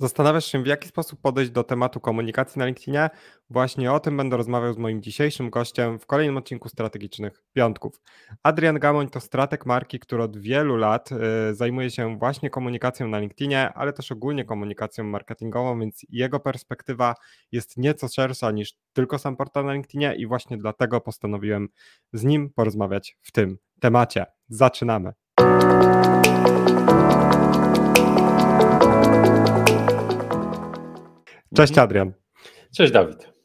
Zastanawiasz się, w jaki sposób podejść do tematu komunikacji na LinkedInie? Właśnie o tym będę rozmawiał z moim dzisiejszym gościem w kolejnym odcinku Strategicznych Piątków. Adrian Gamoń to strateg marki, który od wielu lat y, zajmuje się właśnie komunikacją na LinkedInie, ale też ogólnie komunikacją marketingową, więc jego perspektywa jest nieco szersza niż tylko sam portal na LinkedInie i właśnie dlatego postanowiłem z nim porozmawiać w tym temacie. Zaczynamy. Cześć mhm. Adrian. Cześć Dawid.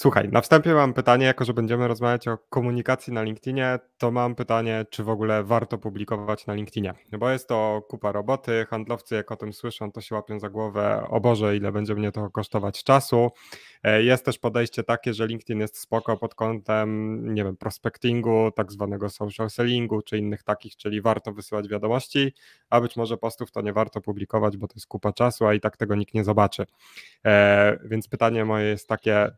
Słuchaj, na wstępie mam pytanie, jako że będziemy rozmawiać o komunikacji na LinkedInie, to mam pytanie, czy w ogóle warto publikować na LinkedInie, bo jest to kupa roboty, handlowcy jak o tym słyszą, to się łapią za głowę, o Boże, ile będzie mnie to kosztować czasu. E, jest też podejście takie, że LinkedIn jest spoko pod kątem, nie wiem, prospectingu, tak zwanego social sellingu, czy innych takich, czyli warto wysyłać wiadomości, a być może postów to nie warto publikować, bo to jest kupa czasu, a i tak tego nikt nie zobaczy. E, więc pytanie moje jest takie,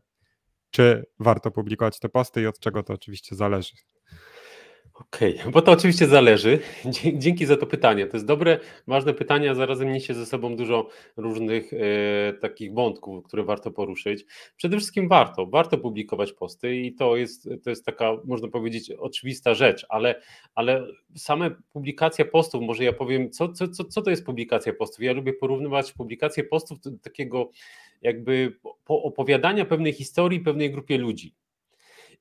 czy warto publikować te posty i od czego to oczywiście zależy. Okej, okay, bo to oczywiście zależy. Dzięki za to pytanie. To jest dobre, ważne pytanie, a zarazem niesie ze sobą dużo różnych e, takich wątków, które warto poruszyć. Przede wszystkim warto, warto publikować posty i to jest, to jest taka, można powiedzieć, oczywista rzecz, ale, ale same publikacja postów, może ja powiem, co, co, co, co to jest publikacja postów? Ja lubię porównywać publikację postów do takiego jakby opowiadania pewnej historii pewnej grupie ludzi.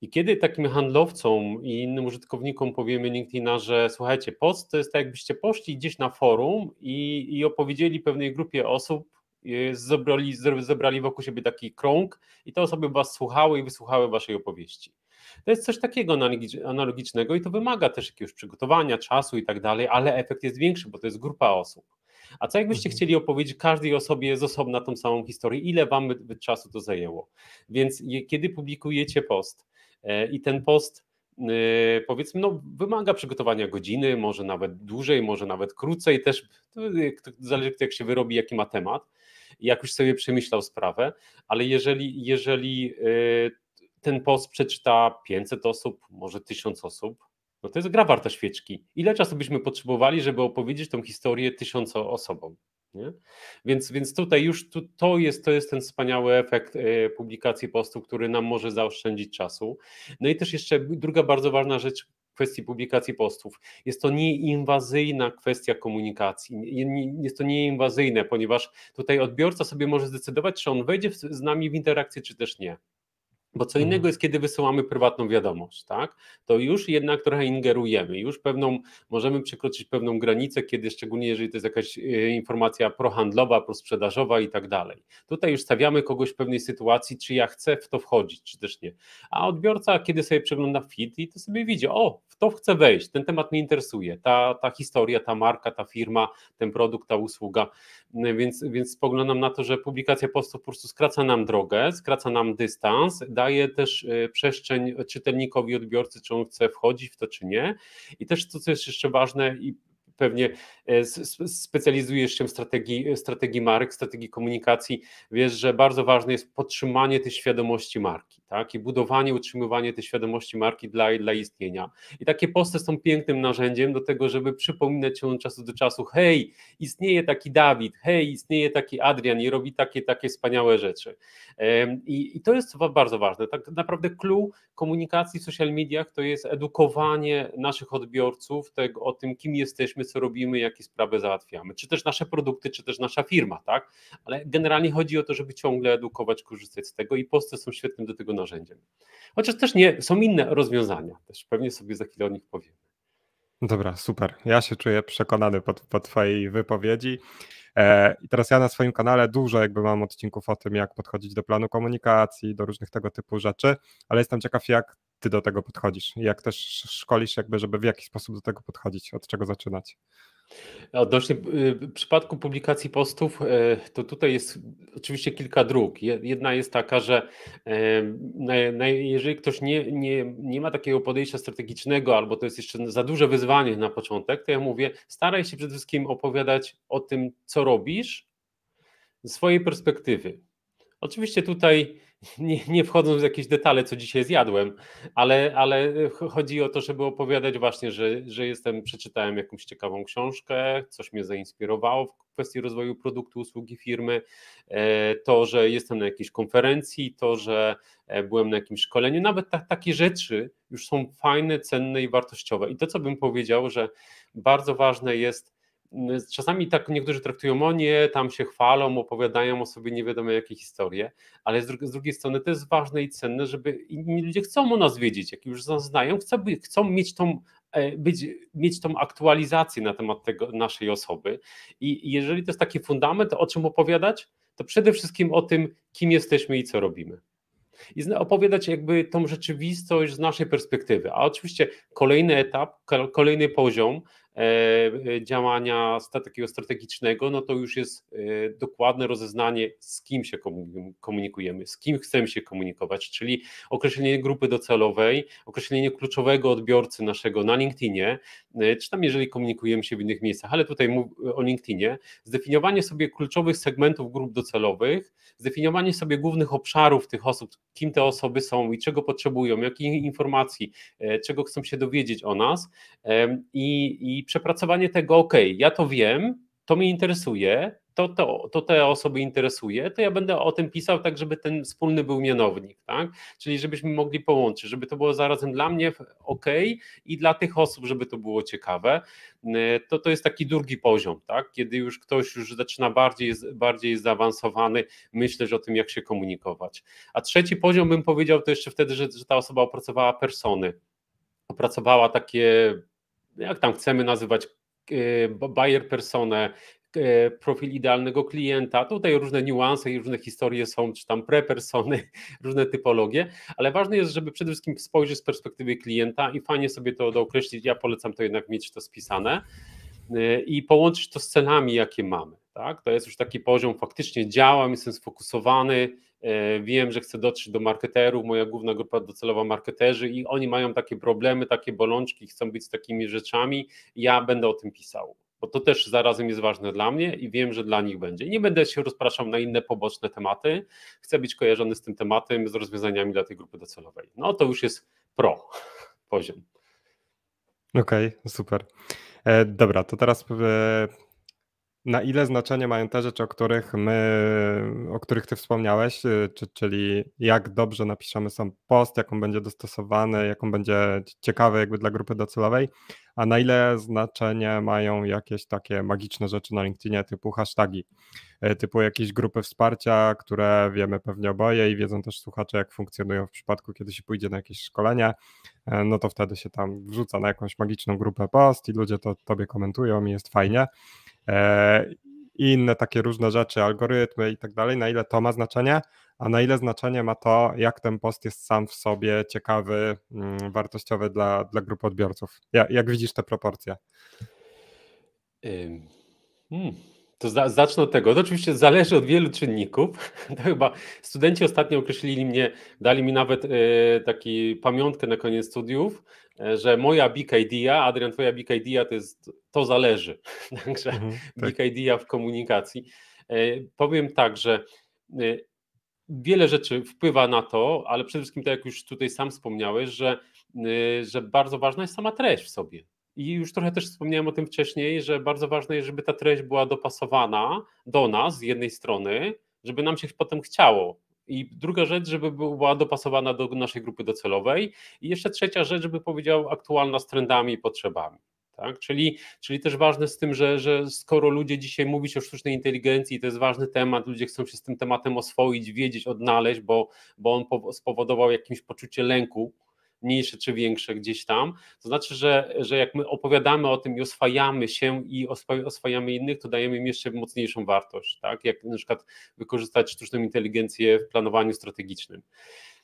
I kiedy takim handlowcom i innym użytkownikom powiemy LinkedIna, że słuchajcie, post to jest tak, jakbyście poszli gdzieś na forum i, i opowiedzieli pewnej grupie osób, y, zebrali, zebrali wokół siebie taki krąg i te osoby was słuchały i wysłuchały waszej opowieści. To jest coś takiego analogicznego i to wymaga też jakiegoś przygotowania, czasu i tak dalej, ale efekt jest większy, bo to jest grupa osób. A co jakbyście mhm. chcieli opowiedzieć każdej osobie z osobna tą samą historię? Ile wam by, czasu to zajęło? Więc kiedy publikujecie post, E, I ten post e, powiedzmy, no, wymaga przygotowania godziny, może nawet dłużej, może nawet krócej, też zależy jak się wyrobi, jaki ma temat, jak już sobie przemyślał sprawę, ale jeżeli, jeżeli e, ten post przeczyta 500 osób, może 1000 osób, no to jest gra warta świeczki. Ile czasu byśmy potrzebowali, żeby opowiedzieć tą historię tysiąco osobom? Nie? Więc, więc tutaj już tu, to, jest, to jest ten wspaniały efekt e, publikacji postu, który nam może zaoszczędzić czasu. No i też jeszcze druga bardzo ważna rzecz w kwestii publikacji postów. Jest to nieinwazyjna kwestia komunikacji. Jest to nieinwazyjne, ponieważ tutaj odbiorca sobie może zdecydować, czy on wejdzie z nami w interakcję, czy też nie. Bo co innego mhm. jest, kiedy wysyłamy prywatną wiadomość, tak? To już jednak trochę ingerujemy, już pewną, możemy przekroczyć pewną granicę, kiedy szczególnie jeżeli to jest jakaś e, informacja prohandlowa, prosprzedażowa i tak dalej. Tutaj już stawiamy kogoś w pewnej sytuacji, czy ja chcę w to wchodzić, czy też nie. A odbiorca, kiedy sobie przegląda feed i to sobie widzi, o, w to chcę wejść, ten temat mnie interesuje, ta, ta historia, ta marka, ta firma, ten produkt, ta usługa, no więc, więc spoglądam na to, że publikacja postów po prostu skraca nam drogę, skraca nam dystans, da daje też e, przestrzeń czytelnikowi, odbiorcy, czy on chce wchodzić w to, czy nie. I też to, co jest jeszcze ważne i pewnie e, specjalizujesz się w strategii, strategii marek, strategii komunikacji, wiesz, że bardzo ważne jest podtrzymanie tej świadomości marki tak? i budowanie, utrzymywanie tej świadomości marki dla, dla istnienia. I takie posty są pięknym narzędziem do tego, żeby przypominać się od czasu do czasu, hej, istnieje taki Dawid, hej, istnieje taki Adrian i robi takie, takie wspaniałe rzeczy. I, i to jest bardzo ważne. Tak naprawdę clue komunikacji w social mediach to jest edukowanie naszych odbiorców tego, o tym, kim jesteśmy, co robimy, jakie sprawy załatwiamy, czy też nasze produkty, czy też nasza firma, tak? Ale generalnie chodzi o to, żeby ciągle edukować, korzystać z tego i posty są świetnym do tego narzędziem narzędziem. Chociaż też nie, są inne rozwiązania, też pewnie sobie za chwilę o nich powiemy. Dobra, super. Ja się czuję przekonany po, po Twojej wypowiedzi. E, I teraz ja na swoim kanale dużo jakby mam odcinków o tym, jak podchodzić do planu komunikacji, do różnych tego typu rzeczy, ale jestem ciekaw, jak ty do tego podchodzisz, jak też szkolisz jakby, żeby w jakiś sposób do tego podchodzić, od czego zaczynać. Odnośnie w y, przypadku publikacji postów, y, to tutaj jest oczywiście kilka dróg. Jedna jest taka, że y, jeżeli ktoś nie, nie, nie ma takiego podejścia strategicznego, albo to jest jeszcze za duże wyzwanie na początek, to ja mówię, staraj się przede wszystkim opowiadać o tym, co robisz, z swojej perspektywy. Oczywiście tutaj nie, nie wchodząc w jakieś detale, co dzisiaj zjadłem, ale, ale chodzi o to, żeby opowiadać właśnie, że, że jestem, przeczytałem jakąś ciekawą książkę, coś mnie zainspirowało w kwestii rozwoju produktu, usługi firmy, e, to, że jestem na jakiejś konferencji, to, że e, byłem na jakimś szkoleniu, nawet ta, takie rzeczy już są fajne, cenne i wartościowe. I to, co bym powiedział, że bardzo ważne jest czasami tak niektórzy traktują, o nie, tam się chwalą, opowiadają o sobie nie wiadomo jakie historie, ale z, dru z drugiej strony to jest ważne i cenne, żeby inni ludzie chcą o nas wiedzieć, jak już nas znają, chcą, chcą mieć tą e, być, mieć tą aktualizację na temat tego, naszej osoby. I jeżeli to jest taki fundament, o czym opowiadać, to przede wszystkim o tym, kim jesteśmy i co robimy. I opowiadać jakby tą rzeczywistość z naszej perspektywy. A oczywiście kolejny etap, kolejny poziom E, działania takiego strategicznego, no to już jest e, dokładne rozeznanie, z kim się komunikujemy, z kim chcemy się komunikować, czyli określenie grupy docelowej, określenie kluczowego odbiorcy naszego na LinkedInie, e, czy tam jeżeli komunikujemy się w innych miejscach, ale tutaj mów o LinkedInie, zdefiniowanie sobie kluczowych segmentów grup docelowych, zdefiniowanie sobie głównych obszarów tych osób, kim te osoby są i czego potrzebują, jakich informacji, czego chcą się dowiedzieć o nas i, i i przepracowanie tego, ok, ja to wiem, to mnie interesuje, to, to, to te osoby interesuje, to ja będę o tym pisał tak, żeby ten wspólny był mianownik, tak? Czyli żebyśmy mogli połączyć, żeby to było zarazem dla mnie ok i dla tych osób, żeby to było ciekawe. E, to, to jest taki drugi poziom, tak? Kiedy już ktoś już zaczyna bardziej, bardziej zaawansowany myśleć o tym, jak się komunikować. A trzeci poziom bym powiedział to jeszcze wtedy, że, że ta osoba opracowała persony opracowała takie jak tam chcemy nazywać e, buyer personę, e, profil idealnego klienta. Tutaj różne niuanse i różne historie są, czy tam prepersony, różne typologie, ale ważne jest, żeby przede wszystkim spojrzeć z perspektywy klienta i fajnie sobie to dookreślić. Ja polecam to jednak mieć to spisane e, i połączyć to z celami, jakie mamy. Tak? To jest już taki poziom, faktycznie działam, jestem sfokusowany, E, wiem, że chcę dotrzeć do marketerów, moja główna grupa docelowa marketerzy i oni mają takie problemy, takie bolączki, chcą być z takimi rzeczami. Ja będę o tym pisał, bo to też zarazem jest ważne dla mnie i wiem, że dla nich będzie. Nie będę się rozpraszał na inne poboczne tematy. Chcę być kojarzony z tym tematem, z rozwiązaniami dla tej grupy docelowej. No to już jest pro poziom. Okej, okay, super. E, dobra, to teraz e, na ile znaczenie mają te rzeczy, o których my, o których ty wspomniałeś, y, czy, czyli jak dobrze napiszemy sam post, jaką będzie dostosowany, jaką będzie ciekawy jakby dla grupy docelowej, a na ile znaczenie mają jakieś takie magiczne rzeczy na LinkedInie typu hasztagi, y, typu jakieś grupy wsparcia, które wiemy pewnie oboje i wiedzą też słuchacze, jak funkcjonują w przypadku, kiedy się pójdzie na jakieś szkolenie, y, no to wtedy się tam wrzuca na jakąś magiczną grupę post i ludzie to tobie komentują i jest fajnie. E, i inne takie różne rzeczy, algorytmy i tak dalej, na ile to ma znaczenie, a na ile znaczenie ma to, jak ten post jest sam w sobie ciekawy, mm, wartościowy dla, dla grup odbiorców. Jak, jak widzisz te proporcje? Hmm. To za, zacznę od tego. To oczywiście zależy od wielu czynników. To chyba studenci ostatnio określili mnie, dali mi nawet y, taki pamiątkę na koniec studiów, e, że moja big idea, Adrian, twoja big idea to jest to zależy. Także mhm, tak. big idea w komunikacji. E, powiem tak, że wiele rzeczy wpływa na to, ale przede wszystkim tak jak już tutaj sam wspomniałeś, że, że bardzo ważna jest sama treść w sobie. I już trochę też wspomniałem o tym wcześniej, że bardzo ważne jest, żeby ta treść była dopasowana do nas z jednej strony, żeby nam się potem chciało. I druga rzecz, żeby była dopasowana do naszej grupy docelowej. I jeszcze trzecia rzecz, żeby powiedział aktualna z trendami i potrzebami. Tak? Czyli, czyli też ważne z tym, że, że skoro ludzie dzisiaj mówić o sztucznej inteligencji, to jest ważny temat, ludzie chcą się z tym tematem oswoić, wiedzieć, odnaleźć, bo, bo on spowodował jakimś poczucie lęku mniejsze czy większe gdzieś tam. To znaczy, że, że jak my opowiadamy o tym i oswajamy się i oswajamy innych, to dajemy im jeszcze mocniejszą wartość, tak? Jak na przykład wykorzystać sztuczną inteligencję w planowaniu strategicznym.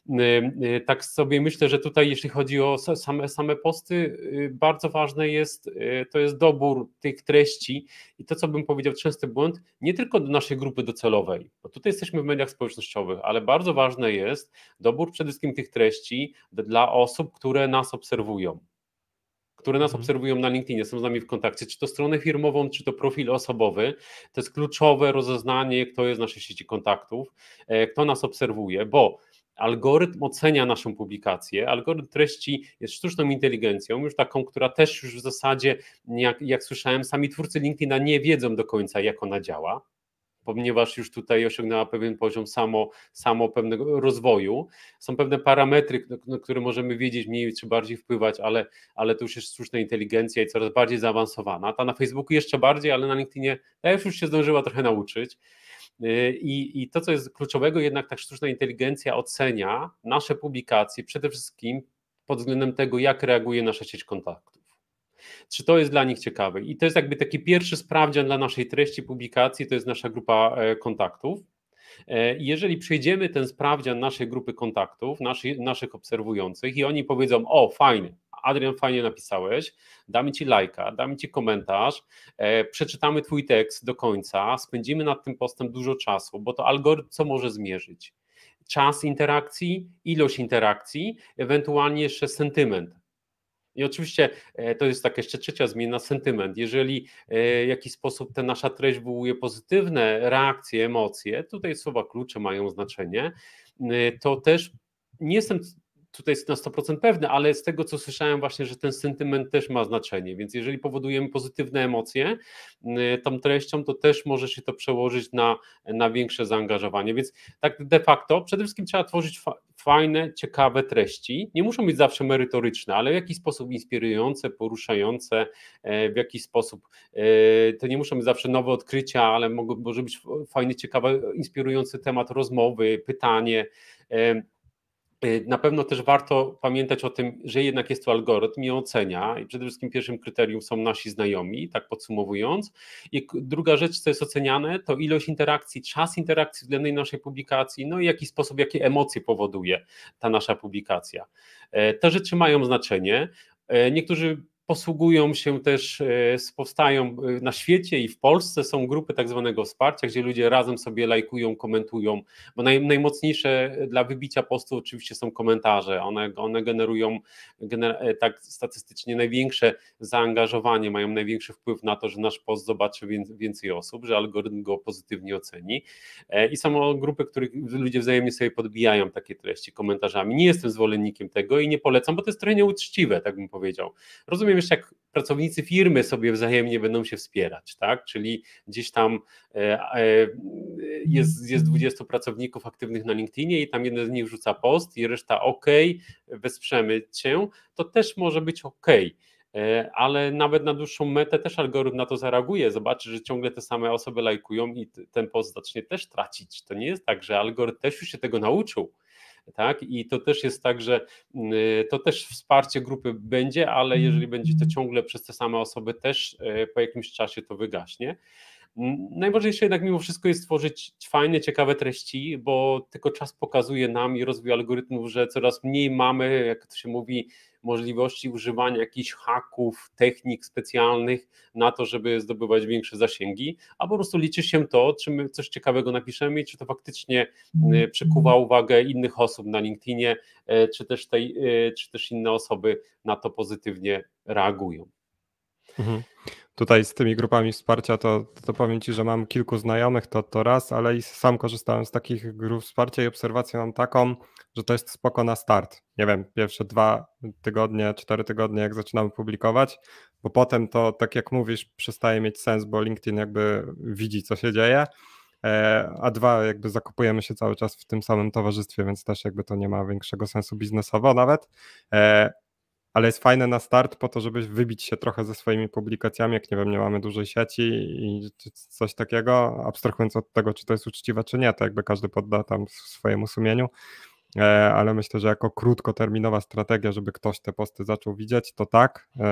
Y, y, tak sobie myślę, że tutaj jeśli chodzi o same, same posty, y, bardzo ważne jest, to jest dobór tych treści i to, co bym powiedział, częsty błąd, nie tylko do naszej grupy docelowej, bo tutaj jesteśmy w mediach społecznościowych, ale bardzo ważne jest dobór przede wszystkim tych treści dla osób, które nas obserwują które nas mhm. obserwują na LinkedInie, są z nami w kontakcie, czy to stronę firmową, czy to profil osobowy. To jest kluczowe rozeznanie, kto jest w naszej sieci kontaktów, e, kto nas obserwuje, bo algorytm ocenia naszą publikację, algorytm treści jest sztuczną inteligencją, już taką, która też już w zasadzie, jak, jak słyszałem, sami twórcy LinkedIna nie wiedzą do końca, jak ona działa, ponieważ już tutaj osiągnęła pewien poziom samo, samo pewnego rozwoju. Są pewne parametry, na które możemy wiedzieć mniej czy bardziej wpływać, ale, ale to już jest sztuczna inteligencja i coraz bardziej zaawansowana. Ta na Facebooku jeszcze bardziej, ale na LinkedInie ja już się zdążyła trochę nauczyć. Y, I, I, to, co jest kluczowego, jednak ta sztuczna inteligencja ocenia nasze publikacje przede wszystkim pod względem tego, jak reaguje nasza sieć kontaktów. Czy to jest dla nich ciekawe? I to jest jakby taki pierwszy sprawdzian dla naszej treści publikacji, to jest nasza grupa e, kontaktów. E, jeżeli przejdziemy ten sprawdzian naszej grupy kontaktów, naszych, naszych obserwujących i oni powiedzą, o fajnie, Adrian, fajnie napisałeś, damy Ci lajka, damy Ci komentarz, e, przeczytamy Twój tekst do końca, spędzimy nad tym postem dużo czasu, bo to algorytm co może zmierzyć? Czas interakcji, ilość interakcji, ewentualnie jeszcze sentyment, i oczywiście e, to jest taka jeszcze trzecia zmiana, sentyment. Jeżeli e, w jakiś sposób ta nasza treść wywołuje pozytywne reakcje, emocje, tutaj słowa klucze mają znaczenie, e, to też nie jestem tutaj jest na 100% pewne, ale z tego co słyszałem właśnie, że ten sentyment też ma znaczenie, więc jeżeli powodujemy pozytywne emocje y, tą treścią, to też może się to przełożyć na, na większe zaangażowanie, więc tak de facto przede wszystkim trzeba tworzyć fa fajne, ciekawe treści, nie muszą być zawsze merytoryczne, ale w jakiś sposób inspirujące, poruszające, e, w jakiś sposób, e, to nie muszą być zawsze nowe odkrycia, ale mogą, może być fajny, ciekawy, inspirujący temat rozmowy, pytanie, e, Y, na pewno też warto pamiętać o tym, że jednak jest to algorytm i ocenia. I przede wszystkim pierwszym kryterium są nasi znajomi, tak podsumowując. I druga rzecz, co jest oceniane, to ilość interakcji, czas interakcji względnej naszej publikacji, no i jaki sposób, jakie emocje powoduje ta nasza publikacja. E, te rzeczy mają znaczenie. E, niektórzy posługują się też, e, powstają e, na świecie i w Polsce są grupy tak zwanego wsparcia, gdzie ludzie razem sobie lajkują, komentują, bo naj, najmocniejsze e, dla wybicia postu oczywiście są komentarze, one, one generują gener, tak statystycznie największe zaangażowanie, mają największy wpływ na to, że nasz post zobaczy więcej osób, że algorytm go pozytywnie oceni i są grupy, których ludzie wzajemnie sobie podbijają takie treści komentarzami. Nie jestem zwolennikiem tego i nie polecam, bo to jest trochę nieuczciwe, tak bym powiedział. Rozumiem wiesz, jak pracownicy firmy sobie wzajemnie będą się wspierać, tak? Czyli gdzieś tam e, e, jest, mhm. jest 20 pracowników aktywnych na LinkedInie i tam jeden z nich rzuca post i reszta OK, wesprzemy cię, to też może być OK e, ale nawet na dłuższą metę też algorytm na to zareaguje. Zobaczy, że ciągle te same osoby lajkują i ten post zacznie też tracić. To nie jest tak, że algorytm też już się tego nauczył tak? I to też jest tak, że mm, to też wsparcie grupy będzie, ale jeżeli mhm. będzie to mhm. ciągle przez te same osoby, też e, po jakimś czasie to wygaśnie. Najważniejsze jednak mimo wszystko jest tworzyć fajne, ciekawe treści, bo tylko czas pokazuje nam i rozwój algorytmów, że coraz mniej mamy, jak to się mówi, możliwości używania jakichś haków, technik specjalnych na to, żeby zdobywać większe zasięgi, a po prostu liczy się to, czy my coś ciekawego napiszemy, czy to faktycznie mhm. e, przykuwa uwagę innych osób na LinkedInie, e, czy też, tej, e, czy też inne osoby na to pozytywnie reagują. Mhm tutaj z tymi grupami wsparcia, to, to powiem Ci, że mam kilku znajomych, to, to raz, ale i sam korzystałem z takich grup wsparcia i obserwację mam taką, że to jest spoko na start. Nie wiem, pierwsze dwa tygodnie, cztery tygodnie, jak zaczynamy publikować, bo potem to, tak jak mówisz, przestaje mieć sens, bo LinkedIn jakby widzi, co się dzieje, e, a dwa, jakby zakupujemy się cały czas w tym samym towarzystwie, więc też jakby to nie ma większego sensu biznesowo nawet. E, ale jest fajne na start po to, żeby wybić się trochę ze swoimi publikacjami, jak nie wiem, nie mamy dużej sieci i coś takiego, abstrahując od tego, czy to jest uczciwe, czy nie, to jakby każdy podda tam swojemu sumieniu, E, ale myślę, że jako krótkoterminowa strategia, żeby ktoś te posty zaczął widzieć, to tak, e,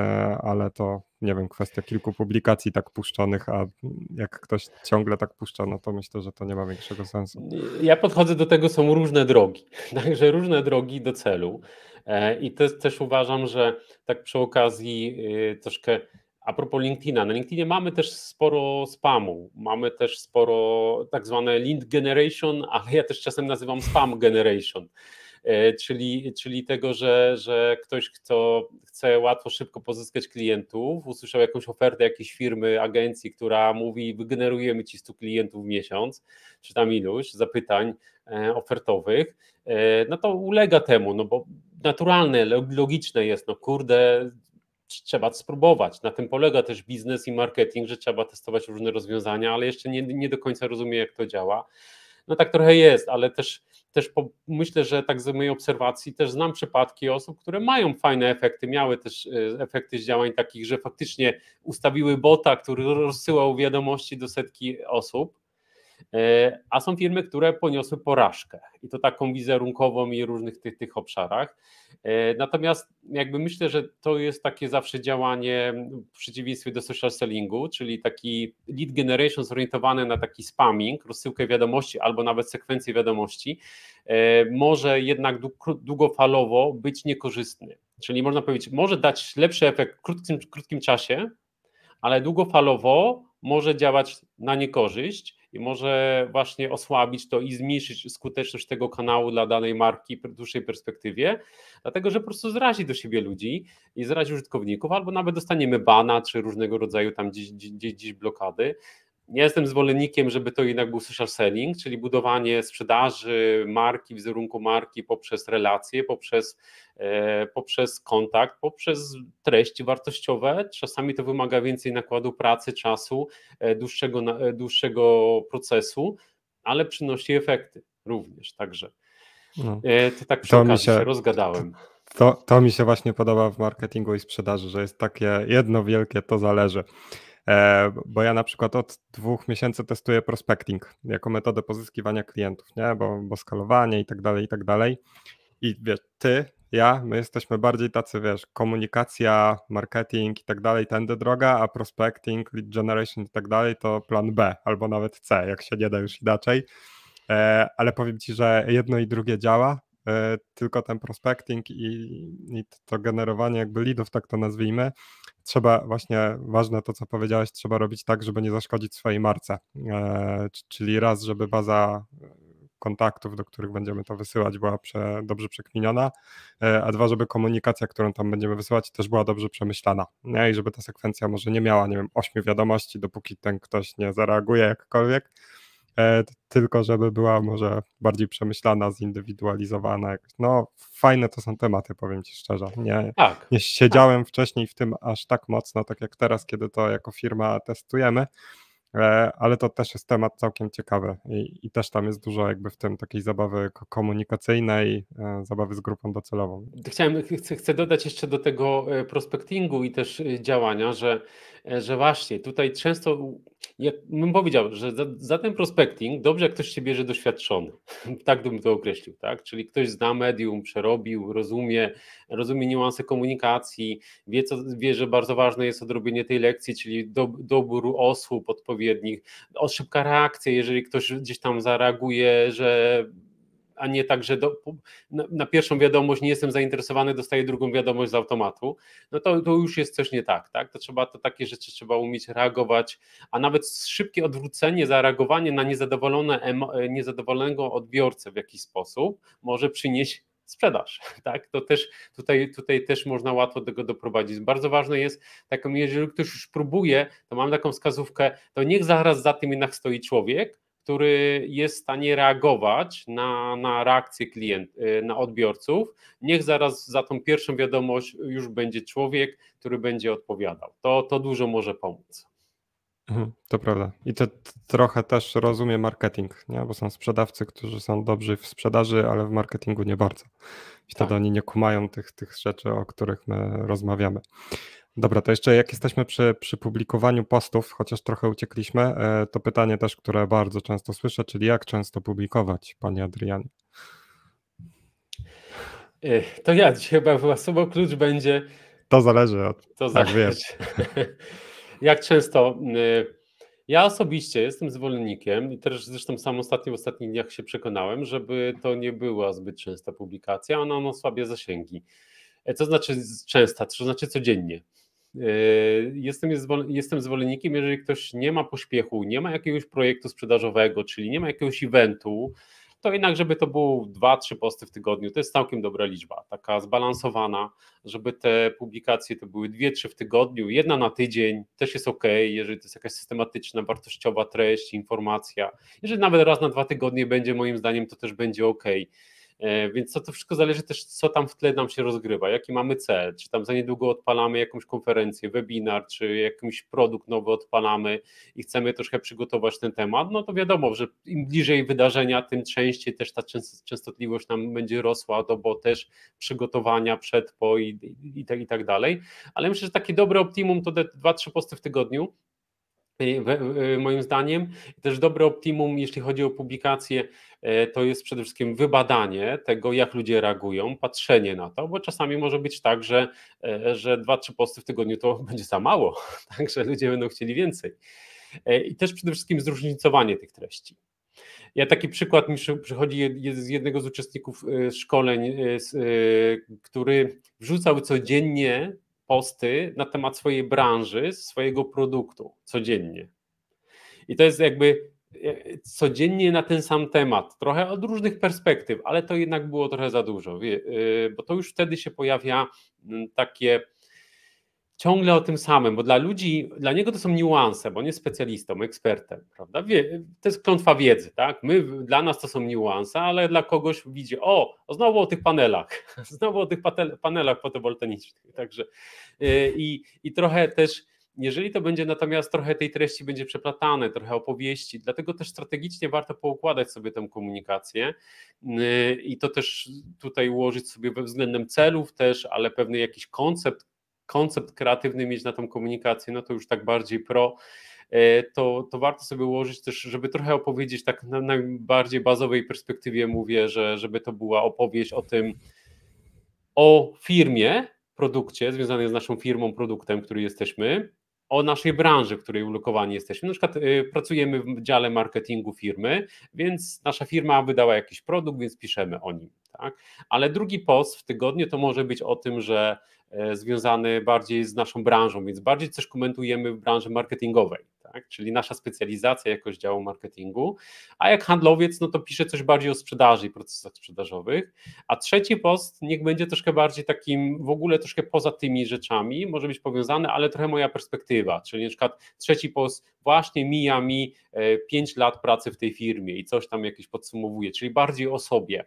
ale to nie wiem, kwestia kilku publikacji tak puszczonych, a jak ktoś ciągle tak puszcza, no to myślę, że to nie ma większego sensu. Ja podchodzę do tego, są różne drogi, także różne drogi do celu. E, I też, też uważam, że tak przy okazji y, troszkę a propos LinkedIna, na LinkedInie mamy też sporo spamu, mamy też sporo tak zwane lead generation, ale ja też czasem nazywam spam generation, e, czyli, czyli tego, że, że ktoś, kto chce łatwo, szybko pozyskać klientów, usłyszał jakąś ofertę jakiejś firmy, agencji, która mówi wygenerujemy ci 100 klientów w miesiąc, czy tam iluś zapytań e, ofertowych, e, no to ulega temu, no bo naturalne, logiczne jest, no kurde, trzeba spróbować. Na tym polega też biznes i marketing, że trzeba testować różne rozwiązania, ale jeszcze nie, nie do końca rozumiem, jak to działa. No tak trochę jest, ale też, też po, myślę, że tak z mojej obserwacji też znam przypadki osób, które mają fajne efekty, miały też y, efekty z działań takich, że faktycznie ustawiły bota, który rozsyłał wiadomości do setki osób E, a są firmy, które poniosły porażkę i to taką wizerunkową i różnych tych, tych obszarach. E, natomiast jakby myślę, że to jest takie zawsze działanie w przeciwieństwie do social sellingu, czyli taki lead generation zorientowany na taki spamming, rozsyłkę wiadomości albo nawet sekwencję wiadomości, e, może jednak długofalowo być niekorzystny. Czyli można powiedzieć, może dać lepszy efekt w krótkim, krótkim czasie, ale długofalowo może działać na niekorzyść, i może właśnie osłabić to i zmniejszyć skuteczność tego kanału dla danej marki w dłuższej perspektywie, dlatego że po prostu zrazi do siebie ludzi i zrazi użytkowników, albo nawet dostaniemy bana czy różnego rodzaju tam gdzieś, gdzieś, gdzieś blokady. Ja jestem zwolennikiem, żeby to jednak był social selling, czyli budowanie sprzedaży marki, wizerunku marki poprzez relacje, poprzez, e, poprzez kontakt, poprzez treści wartościowe. Czasami to wymaga więcej nakładu pracy, czasu, e, dłuższego, e, dłuższego procesu, ale przynosi efekty również. Także no. to tak przy to okazji się, się rozgadałem. To, to mi się właśnie podoba w marketingu i sprzedaży, że jest takie jedno wielkie to zależy. E, bo ja na przykład od dwóch miesięcy testuję prospecting jako metodę pozyskiwania klientów, nie? Bo, bo skalowanie i tak dalej, i tak dalej. I wiesz, ty, ja, my jesteśmy bardziej tacy, wiesz, komunikacja, marketing i tak dalej, tędy droga, a prospecting, lead generation i tak dalej to plan B albo nawet C, jak się nie da już inaczej. E, ale powiem ci, że jedno i drugie działa, e, tylko ten prospecting i, i to generowanie jakby leadów, tak to nazwijmy, trzeba właśnie, ważne to co powiedziałeś, trzeba robić tak, żeby nie zaszkodzić swojej marce, e, czyli raz, żeby baza kontaktów, do których będziemy to wysyłać, była prze, dobrze przekminiona, e, a dwa, żeby komunikacja, którą tam będziemy wysyłać, też była dobrze przemyślana. Nie? I żeby ta sekwencja może nie miała, nie wiem, ośmiu wiadomości, dopóki ten ktoś nie zareaguje jakkolwiek, E, tylko żeby była może bardziej przemyślana, zindywidualizowana. No, fajne to są tematy, powiem Ci szczerze. Nie, tak. nie siedziałem tak. wcześniej w tym aż tak mocno, tak jak teraz, kiedy to jako firma testujemy, e, ale to też jest temat całkiem ciekawy i, i też tam jest dużo jakby w tym takiej zabawy komunikacyjnej, e, zabawy z grupą docelową. Chciałem, chcę, chcę dodać jeszcze do tego prospektingu i też działania, że E, że właśnie tutaj często, jak bym powiedział, że za, za ten prospecting dobrze, jak ktoś się bierze doświadczony, tak bym to określił, tak? Czyli ktoś zna medium, przerobił, rozumie, rozumie niuanse komunikacji, wie, co, wie że bardzo ważne jest odrobienie tej lekcji, czyli do, dobór osób odpowiednich, o szybka reakcja, jeżeli ktoś gdzieś tam zareaguje, że a nie tak, że do, na, na, pierwszą wiadomość nie jestem zainteresowany, dostaję drugą wiadomość z automatu, no to, to już jest coś nie tak, tak? To trzeba to takie rzeczy trzeba umieć reagować, a nawet szybkie odwrócenie, zareagowanie na niezadowolone, e, niezadowolonego odbiorcę w jakiś sposób może przynieść sprzedaż, tak? To też tutaj, tutaj też można łatwo tego doprowadzić. Bardzo ważne jest, taką, jeżeli ktoś już próbuje, to mam taką wskazówkę, to niech zaraz za tym jednak stoi człowiek, który jest w stanie reagować na, na reakcję klient, y, na odbiorców. Niech zaraz za tą pierwszą wiadomość już będzie człowiek, który będzie odpowiadał. To, to dużo może pomóc. Mhm, to prawda. I to trochę też rozumie marketing, nie? bo są sprzedawcy, którzy są dobrzy w sprzedaży, ale w marketingu nie bardzo. I wtedy tak. oni nie kumają tych, tych rzeczy, o których my rozmawiamy. Dobra, to jeszcze jak jesteśmy przy, przy publikowaniu postów, chociaż trochę uciekliśmy, e, to pytanie też, które bardzo często słyszę, czyli jak często publikować, panie Adrianie? E, to ja chyba słowo klucz będzie. To zależy od. To tak zależy. jak często. E, ja osobiście jestem zwolennikiem i też zresztą sam ostatnio w ostatnich dniach się przekonałem, żeby to nie była zbyt częsta publikacja, ona, ma słabe zasięgi. Co znaczy częsta? To znaczy codziennie. Yy, jestem, jestem zwolennikiem, jeżeli ktoś nie ma pośpiechu, nie ma jakiegoś projektu sprzedażowego, czyli nie ma jakiegoś eventu, to jednak, żeby to było dwa, trzy posty w tygodniu, to jest całkiem dobra liczba, taka zbalansowana, żeby te publikacje to były dwie, trzy w tygodniu, jedna na tydzień, też jest ok, jeżeli to jest jakaś systematyczna, wartościowa treść, informacja. Jeżeli nawet raz na dwa tygodnie będzie, moim zdaniem, to też będzie ok. E, więc to, to wszystko zależy też, co tam w tle nam się rozgrywa, jaki mamy cel, czy tam za niedługo odpalamy jakąś konferencję, webinar, czy jakiś produkt nowy odpalamy i chcemy troszkę przygotować ten temat, no to wiadomo, że im bliżej wydarzenia, tym częściej też ta częstotliwość nam będzie rosła, to bo też przygotowania przed, po i, i, i, tak, i tak dalej. Ale myślę, że takie dobre optimum to te 2-3 posty w tygodniu, Y, y, moim zdaniem. Też dobre optimum, jeśli chodzi o publikacje, y, to jest przede wszystkim wybadanie tego, jak ludzie reagują, patrzenie na to, bo czasami może być tak, że, że dwa, trzy posty w tygodniu to będzie za mało, także ludzie będą chcieli więcej. I też przede wszystkim zróżnicowanie tych treści. Ja taki przykład mi przychodzi z jednego z uczestników szkoleń, który wrzucał codziennie posty na temat swojej branży, swojego produktu codziennie. I to jest jakby e, codziennie na ten sam temat, trochę od różnych perspektyw, ale to jednak było trochę za dużo, y, bo to już wtedy się pojawia mm, takie ciągle o tym samym, bo dla ludzi, dla niego to są niuanse, bo nie jest specjalistą, ekspertem, prawda? Wie, to jest klątwa wiedzy, tak? My, dla nas to są niuanse, ale dla kogoś widzi, o, znowu o tych panelach, znowu o tych panelach fotowoltaicznych, także y, i, i trochę też jeżeli to będzie natomiast trochę tej treści będzie przeplatane, trochę opowieści, dlatego też strategicznie warto poukładać sobie tę komunikację y, i to też tutaj ułożyć sobie względem celów też, ale pewny jakiś koncept koncept kreatywny mieć na tą komunikację, no to już tak bardziej pro, e, to, to warto sobie ułożyć też, żeby trochę opowiedzieć tak na najbardziej bazowej perspektywie mówię, że żeby to była opowieść o tym, o firmie, produkcie związanym z naszą firmą, produktem, który jesteśmy, o naszej branży, w której ulokowani jesteśmy. Na przykład e, pracujemy w dziale marketingu firmy, więc nasza firma wydała jakiś produkt, więc piszemy o nim. Tak? Ale drugi post w tygodniu to może być o tym, że E, związany bardziej z naszą branżą, więc bardziej coś komentujemy w branży marketingowej, tak? czyli nasza specjalizacja jakoś działu marketingu, a jak handlowiec, no to pisze coś bardziej o sprzedaży i procesach sprzedażowych, a trzeci post niech będzie troszkę bardziej takim, w ogóle troszkę poza tymi rzeczami, może być powiązany, ale trochę moja perspektywa, czyli na przykład trzeci post właśnie mija mi 5 e, lat pracy w tej firmie i coś tam jakieś podsumowuje, czyli bardziej o sobie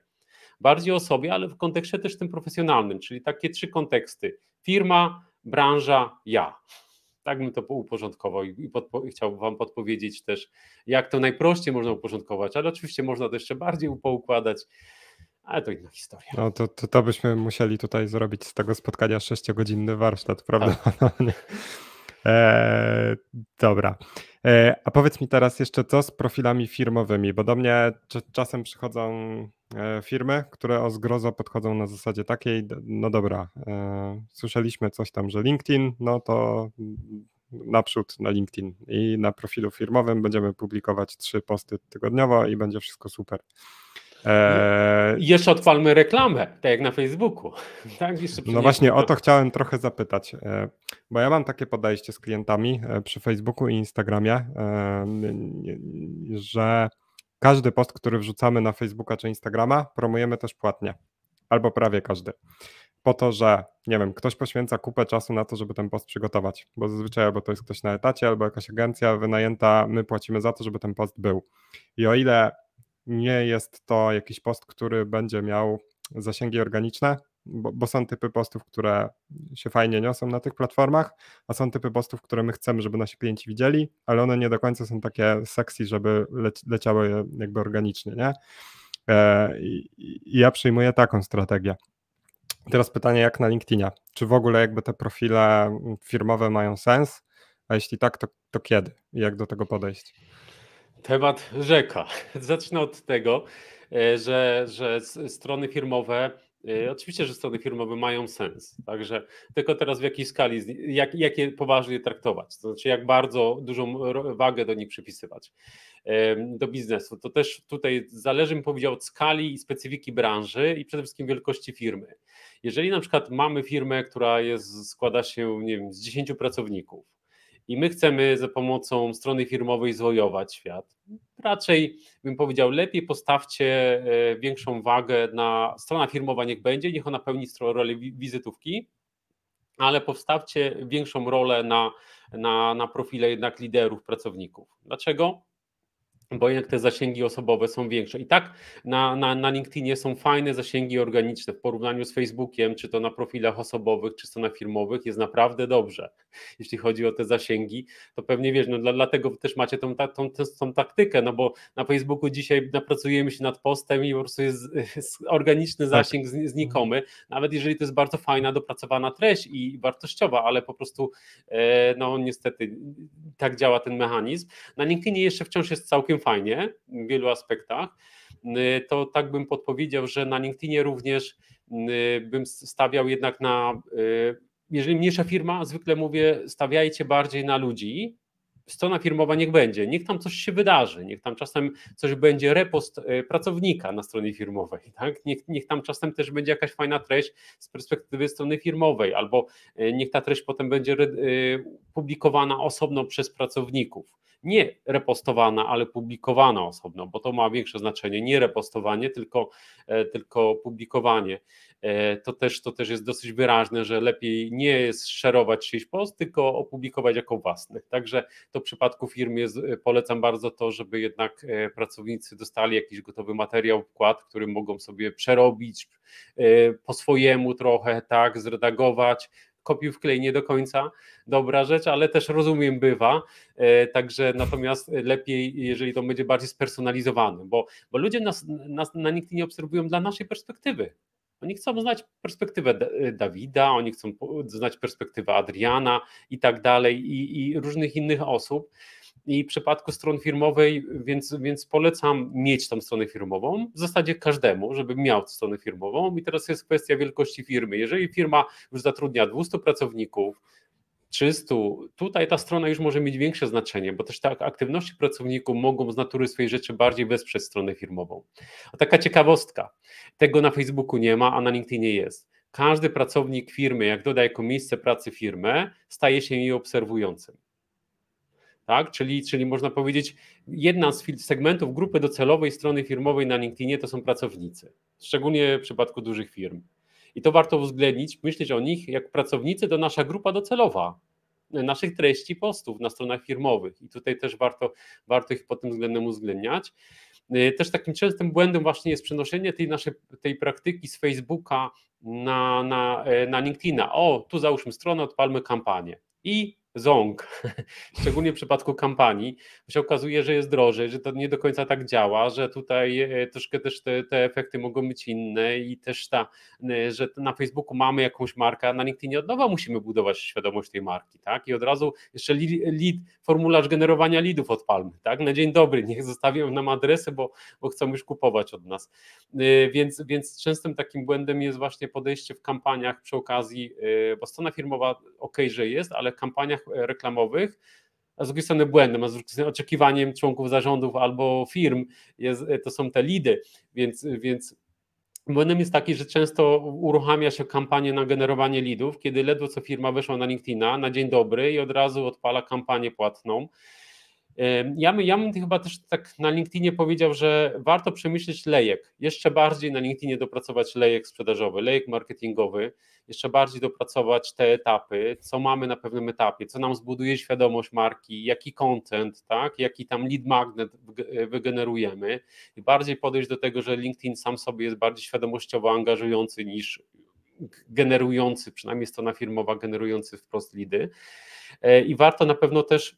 bardziej o sobie, ale w kontekście też tym profesjonalnym, czyli takie trzy konteksty: firma, branża, ja. Tak bym to uporządkował i, podpo- i chciałbym Wam podpowiedzieć też, jak to najprościej można uporządkować, ale oczywiście można to jeszcze bardziej poukładać ale to inna historia. No to, to, to, byśmy musieli tutaj zrobić z tego spotkania sześciogodzinny warsztat, prawda? Tak. E, dobra. E, a powiedz mi teraz jeszcze, co z profilami firmowymi, bo do mnie czasem przychodzą e, firmy, które o zgrozo podchodzą na zasadzie takiej, no dobra, e, słyszeliśmy coś tam, że LinkedIn, no to naprzód na LinkedIn i na profilu firmowym będziemy publikować trzy posty tygodniowo i będzie wszystko super. Eee... Jeszcze odpalmy reklamę, tak jak na Facebooku. Tak? no właśnie, o to chciałem trochę zapytać, e, bo ja mam takie podejście z klientami e, przy Facebooku i Instagramie, e, że każdy post, który wrzucamy na Facebooka czy Instagrama, promujemy też płatnie, albo prawie każdy. Po to, że nie wiem, ktoś poświęca kupę czasu na to, żeby ten post przygotować, bo zazwyczaj albo to jest ktoś na etacie, albo jakaś agencja wynajęta, my płacimy za to, żeby ten post był. I o ile nie jest to jakiś post, który będzie miał zasięgi organiczne, bo, bo, są typy postów, które się fajnie niosą na tych platformach, a są typy postów, które my chcemy, żeby nasi klienci widzieli, ale one nie do końca są takie sexy, żeby leciały je jakby organicznie, nie? E, I, I ja przyjmuję taką strategię. Teraz pytanie, jak na LinkedInie? Czy w ogóle jakby te profile firmowe mają sens? A jeśli tak, to, to kiedy? jak do tego podejść? Temat rzeka. Zacznę od tego, e, że, że strony firmowe e, Oczywiście, że strony firmowe mają sens, także tylko teraz w jakiej skali, jak, jak je poważnie traktować, to znaczy jak bardzo dużą wagę do nich przypisywać e, do biznesu. To też tutaj zależy mi powiedział od skali i specyfiki branży i przede wszystkim wielkości firmy. Jeżeli na przykład mamy firmę, która jest, składa się nie wiem, z 10 pracowników, i my chcemy za pomocą strony firmowej zwojować świat. Raczej bym powiedział, lepiej postawcie e, większą wagę na strona firmowa, niech będzie, niech ona pełni rolę wizytówki, ale powstawcie większą rolę na, na, na profile jednak liderów, pracowników. Dlaczego? bo jednak te zasięgi osobowe są większe. I tak na, na, na LinkedInie są fajne zasięgi organiczne w porównaniu z Facebookiem, czy to na profilach osobowych, czy to na firmowych, jest naprawdę dobrze. Jeśli chodzi o te zasięgi, to pewnie wiesz, no dla, dlatego też macie tą, tą, tą, tą taktykę, no bo na Facebooku dzisiaj napracujemy się nad postem i po prostu jest, jest organiczny tak. zasięg tak. znikomy, nawet jeżeli to jest bardzo fajna, dopracowana treść i wartościowa, ale po prostu e, no niestety tak działa ten mechanizm. Na LinkedInie jeszcze wciąż jest całkiem fajnie w wielu aspektach, y, to tak bym podpowiedział, że na LinkedInie również y, bym stawiał jednak na, y, jeżeli mniejsza firma, zwykle mówię, stawiajcie bardziej na ludzi, strona firmowa niech będzie, niech tam coś się wydarzy, niech tam czasem coś będzie repost pracownika na stronie firmowej, tak? niech, niech tam czasem też będzie jakaś fajna treść z perspektywy strony firmowej, albo niech ta treść potem będzie publikowana osobno przez pracowników nie repostowana, ale publikowana osobno, bo to ma większe znaczenie, nie repostowanie, tylko, e, tylko publikowanie. E, to też, to też jest dosyć wyraźne, że lepiej nie jest szerować czyjś post, tylko opublikować jako własny. Także to w przypadku firm e, polecam bardzo to, żeby jednak pracownicy dostali jakiś gotowy materiał, wkład, który mogą sobie przerobić po swojemu trochę, tak, zredagować, kopiuj klej nie do końca dobra rzecz, ale też rozumiem bywa, e, także natomiast lepiej, jeżeli to będzie bardziej spersonalizowane, bo, bo ludzie nas, nas na nikt nie obserwują dla naszej perspektywy. Oni chcą znać perspektywę e, Dawida, oni chcą znać perspektywę Adriana i tak dalej i, i różnych innych osób i w przypadku stron firmowej, więc, więc polecam mieć tam stronę firmową, w zasadzie każdemu, żeby miał stronę firmową i teraz jest kwestia wielkości firmy. Jeżeli firma już zatrudnia 200 pracowników, 300, tutaj ta strona już może mieć większe znaczenie, bo też tak aktywności pracowników mogą z natury swojej rzeczy bardziej wesprzeć stronę firmową. A taka ciekawostka, tego na Facebooku nie ma, a na LinkedInie jest. Każdy pracownik firmy, jak doda jako miejsce pracy firmę, staje się jej obserwującym tak? Czyli, czyli można powiedzieć, jedna z segmentów grupy docelowej strony firmowej na LinkedInie to są pracownicy, szczególnie w przypadku dużych firm. I to warto uwzględnić, myśleć o nich jak pracownicy to nasza grupa docelowa naszych treści postów na stronach firmowych i tutaj też warto, warto ich pod tym względem uwzględniać. E, też takim częstym błędem właśnie jest przenoszenie tej naszej tej praktyki z Facebooka na, na, e, na LinkedIna. O, tu załóżmy stronę, odpalmy kampanię. I ząg, szczególnie w przypadku kampanii, się okazuje, że jest drożej, że to nie do końca tak działa, że tutaj e, troszkę też te, te efekty mogą być inne i też ta, e, że na Facebooku mamy jakąś markę, a na LinkedInie od nowa musimy budować świadomość tej marki, tak? I od razu jeszcze lead, formularz generowania leadów odpalmy, tak? Na dzień dobry, niech zostawią nam adresy, bo, bo chcą już kupować od nas. E, więc, więc częstym takim błędem jest właśnie podejście w kampaniach przy okazji, bo strona firmowa ok, że jest, ale w kampaniach E, reklamowych, a z drugiej strony błędem, a z drugiej strony oczekiwaniem członków zarządów albo firm jest, e, to są te lidy, więc, więc Błędem jest taki, że często uruchamia się kampanię na generowanie lidów, kiedy ledwo co firma wyszła na LinkedIna na dzień dobry i od razu odpala kampanię płatną. Ja, ja bym chyba też tak na LinkedInie powiedział, że warto przemyśleć lejek. Jeszcze bardziej na LinkedInie dopracować lejek sprzedażowy, lejek marketingowy, jeszcze bardziej dopracować te etapy, co mamy na pewnym etapie, co nam zbuduje świadomość marki, jaki content, tak, jaki tam lead magnet wygenerujemy. I bardziej podejść do tego, że LinkedIn sam sobie jest bardziej świadomościowo angażujący niż generujący, przynajmniej strona firmowa generujący wprost lidy. E, I warto na pewno też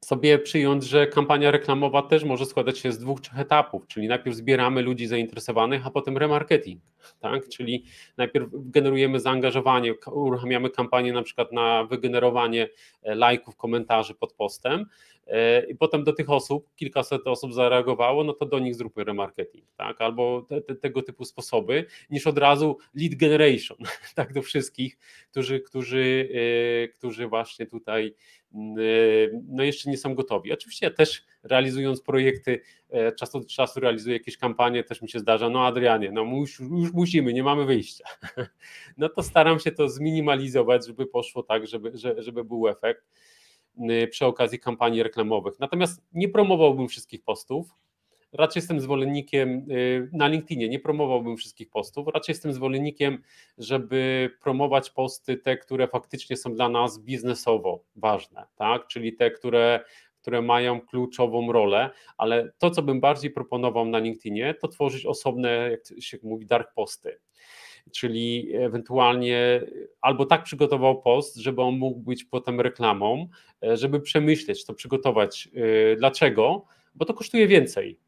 sobie przyjąć, że kampania reklamowa też może składać się z dwóch, trzech etapów, czyli najpierw zbieramy ludzi zainteresowanych, a potem remarketing, tak? czyli najpierw generujemy zaangażowanie, uruchamiamy kampanię na przykład na wygenerowanie e, lajków, komentarzy pod postem, E, i potem do tych osób, kilkaset osób zareagowało, no to do nich zróbmy remarketing, tak? Albo te, te, tego typu sposoby, niż od razu lead generation, tak do wszystkich, którzy, którzy, e, którzy właśnie tutaj e, no jeszcze nie są gotowi. Oczywiście ja też realizując projekty, czas od czasu realizuję jakieś kampanie, też mi się zdarza, no Adrianie, no już, już musimy, nie mamy wyjścia. No to staram się to zminimalizować, żeby poszło tak, żeby, żeby był efekt Y, przy okazji kampanii reklamowych. Natomiast nie promowałbym wszystkich postów. Raczej jestem zwolennikiem y, na LinkedInie, nie promowałbym wszystkich postów. Raczej jestem zwolennikiem, żeby promować posty te, które faktycznie są dla nas biznesowo ważne, tak? Czyli te, które które mają kluczową rolę, ale to, co bym bardziej proponował na LinkedInie, to tworzyć osobne, jak się mówi, dark posty, czyli ewentualnie albo tak przygotował post, żeby on mógł być potem reklamą, e, żeby przemyśleć to, przygotować. E, dlaczego? Bo to kosztuje więcej.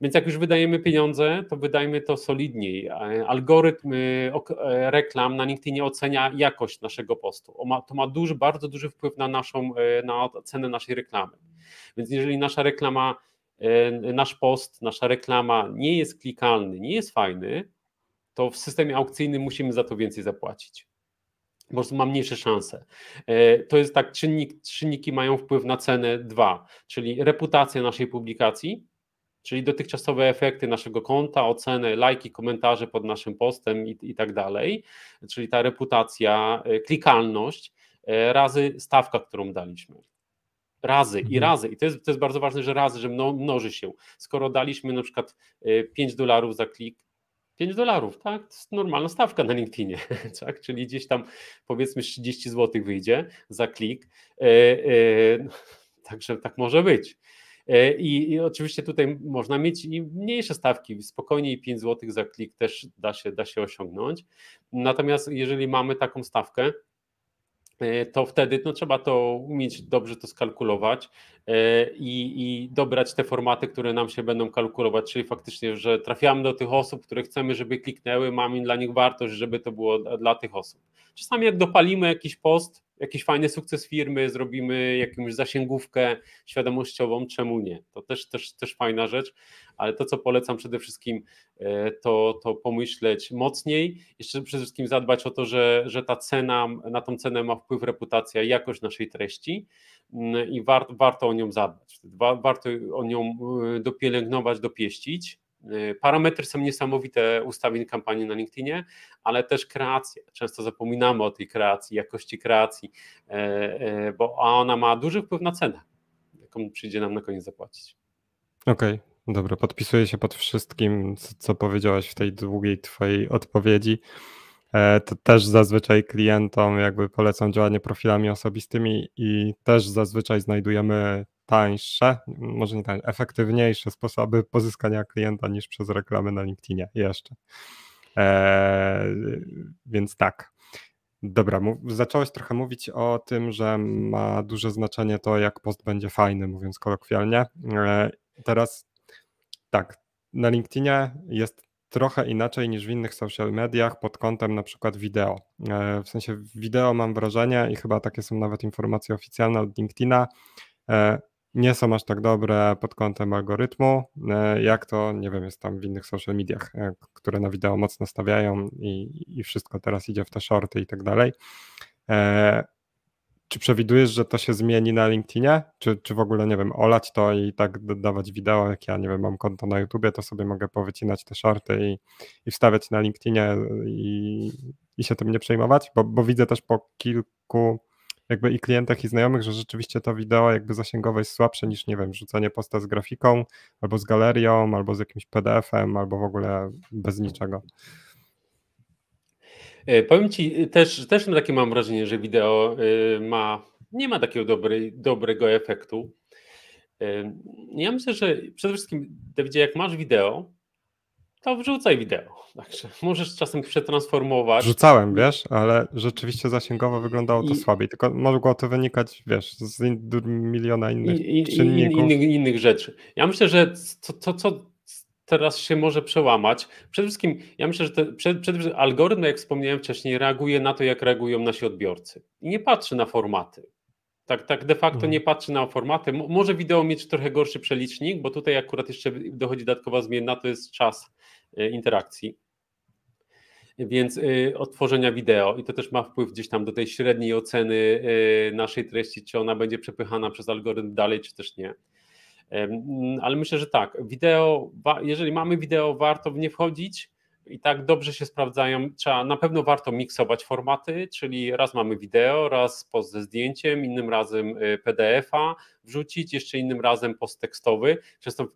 Więc jak już wydajemy pieniądze, to wydajmy to solidniej. E, algorytm reklam na nie ocenia jakość naszego postu. To ma duży, bardzo duży wpływ na naszą, na cenę naszej reklamy. Więc jeżeli nasza reklama, nasz post, nasza reklama nie jest klikalny, nie jest fajny, to w systemie aukcyjnym musimy za to więcej zapłacić. Po prostu ma mniejsze szanse. E, to jest tak, czynnik, czynniki mają wpływ na cenę dwa, czyli reputacja naszej publikacji, czyli dotychczasowe efekty naszego konta, ocenę, lajki, komentarze pod naszym postem i, i tak dalej, czyli ta reputacja, e, klikalność e, razy stawka, którą daliśmy. Razy i mhm. razy. I to jest, to jest bardzo ważne, że razy, że mnoży się. Skoro daliśmy na przykład 5 dolarów za klik, 5 dolarów, tak? To jest normalna stawka na LinkedInie, tak? Czyli gdzieś tam powiedzmy 30 zł wyjdzie za klik. E, e, także tak może być. E, i, I, oczywiście tutaj można mieć i mniejsze stawki, spokojnie i 5 zł za klik też da się, da się osiągnąć. Natomiast jeżeli mamy taką stawkę, e, to wtedy no, trzeba to umieć dobrze to skalkulować, E, i, i dobrać te formaty, które nam się będą kalkulować, czyli faktycznie, że trafiamy do tych osób, które chcemy, żeby kliknęły, mamy dla nich wartość, żeby to było dla tych osób. Czasami jak dopalimy jakiś post, jakiś fajny sukces firmy, zrobimy jakąś zasięgówkę świadomościową, czemu nie? To też, też, też fajna rzecz, ale to, co polecam przede wszystkim, e, to, to pomyśleć mocniej, jeszcze przede wszystkim zadbać o to, że, że ta cena, na tą cenę ma wpływ reputacja i jakość naszej treści mm, i war, warto o nią zadbać. Warto o nią y, dopielęgnować, dopieścić. Y, parametry są niesamowite ustawień kampanii na LinkedInie, ale też kreacje. Często zapominamy o tej kreacji, jakości kreacji, e, e, bo ona ma duży wpływ na cenę, jaką przyjdzie nam na koniec zapłacić. Okej, okay. Dobra, podpisuję się pod wszystkim, co powiedziałaś w tej długiej Twojej odpowiedzi. E, to też zazwyczaj klientom jakby polecam działanie profilami osobistymi i też zazwyczaj znajdujemy tańsze, może nie tańsze, efektywniejsze sposoby pozyskania klienta niż przez reklamy na LinkedInie jeszcze. E, więc tak. Dobra, zacząłeś trochę mówić o tym, że ma duże znaczenie to, jak post będzie fajny, mówiąc kolokwialnie. E, teraz tak, na LinkedInie jest trochę inaczej niż w innych social mediach pod kątem na przykład wideo. E, w sensie wideo mam wrażenie i chyba takie są nawet informacje oficjalne od LinkedIna, e, nie są aż tak dobre pod kątem algorytmu, e, jak to, nie wiem, jest tam w innych social mediach, które na wideo mocno stawiają i, i wszystko teraz idzie w te shorty i tak dalej. Czy przewidujesz, że to się zmieni na LinkedInie? Czy, czy w ogóle, nie wiem, olać to i tak dodawać wideo, jak ja, nie wiem, mam konto na YouTubie, to sobie mogę powycinać te shorty i, i wstawiać na LinkedInie i, i się tym nie przejmować? Bo, bo widzę też po kilku jakby i klientach i znajomych, że rzeczywiście to wideo jakby zasięgowe jest słabsze niż, nie wiem, rzucanie posta z grafiką, albo z galerią, albo z jakimś PDF-em, albo w ogóle bez niczego. E, powiem ci, y, też, też takie mam wrażenie, że wideo y, ma, nie ma takiego dobrego efektu. Y, ja myślę, że przede wszystkim, Dawidzie, jak masz wideo, to wrzucaj wideo. Także możesz czasem przetransformować. Wrzucałem, wiesz, ale rzeczywiście zasięgowo wyglądało to I... słabiej. Tylko mogło to wynikać, wiesz, z miliona innych I, i, czynników. Innych, innych, rzeczy. Ja myślę, że to, to, teraz się może przełamać. Przede wszystkim, ja myślę, że te, przed, algorytm, jak wspomniałem wcześniej, reaguje na to, jak reagują nasi odbiorcy. I nie patrzy na formaty. Tak, tak de facto mhm. nie patrzy na formaty. Mo, może wideo mieć trochę gorszy przelicznik, bo tutaj akurat jeszcze dochodzi dodatkowa zmienna, to jest czas e, interakcji. Więc y, odtworzenia wideo i to też ma wpływ gdzieś tam do tej średniej oceny y, naszej treści, czy ona będzie przepychana przez algorytm dalej, czy też nie. Ale myślę, że tak, wideo, jeżeli mamy wideo, warto w nie wchodzić i tak dobrze się sprawdzają. Trzeba, na pewno warto miksować formaty, czyli raz mamy wideo, raz post ze zdjęciem, innym razem e, PDF-a wrzucić, jeszcze innym razem post tekstowy. Często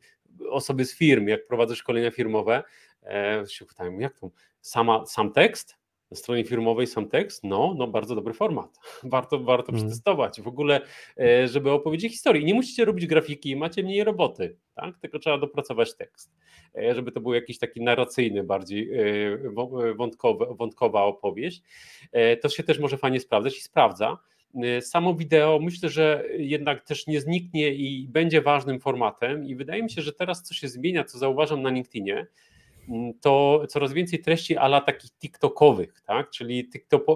osoby z firm, jak prowadzę szkolenia firmowe, e, się pytają, jak to, sama, sam tekst? stronie firmowej sam tekst, no, no bardzo dobry format. Warto, warto mm. przetestować w ogóle, e, żeby opowiedzieć historię. Nie musicie robić grafiki, macie mniej roboty, tak? tylko trzeba dopracować tekst, e, żeby to był jakiś taki narracyjny, bardziej e, wątkowy, wątkowa opowieść. To się też może fajnie sprawdzać i sprawdza. Samo wideo myślę, że jednak też nie zniknie i będzie ważnym formatem, i wydaje mi się, że teraz co się zmienia, co zauważam na LinkedInie, Mm, to coraz więcej treści ala takich TikTokowych, tak? czyli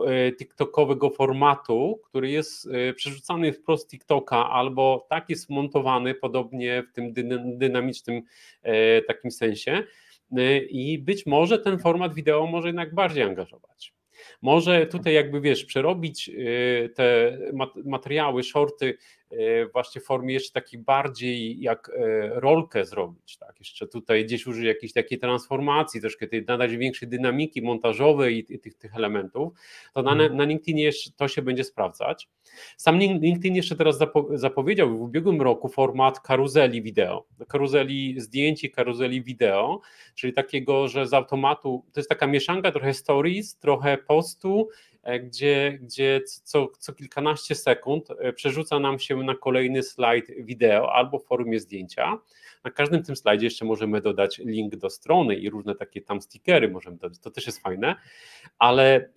e, TikTokowego formatu, który jest e, przerzucany wprost TikToka albo tak jest montowany podobnie w tym dynamicznym e, takim sensie. I być może ten format wideo może jednak bardziej angażować. Może tutaj jakby wiesz, przerobić te materiały, shorty E, właśnie w formie jeszcze takiej bardziej jak e, rolkę zrobić, tak? Jeszcze tutaj gdzieś użyć jakiejś takiej transformacji, troszkę tej, nadać większej dynamiki montażowej i, tych, tych elementów, to na, mhm. na LinkedInie to się będzie sprawdzać. Sam LinkedIn jeszcze teraz zapowiedział w ubiegłym roku format karuzeli wideo, karuzeli zdjęć i karuzeli wideo, czyli takiego, że z automatu, to jest taka mieszanka trochę stories, trochę postu E, gdzie, gdzie co, co kilkanaście sekund e, przerzuca nam się na kolejny slajd wideo albo w formie zdjęcia. Na każdym tym slajdzie jeszcze możemy dodać link do strony i różne takie tam stickery możemy dodać, to też jest fajne, ale e,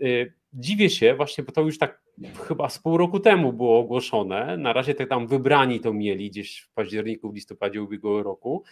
dziwię się właśnie, bo to już tak chyba z pół roku temu było ogłoszone, na razie tak tam wybrani to mieli gdzieś w październiku, w listopadzie ubiegłego roku,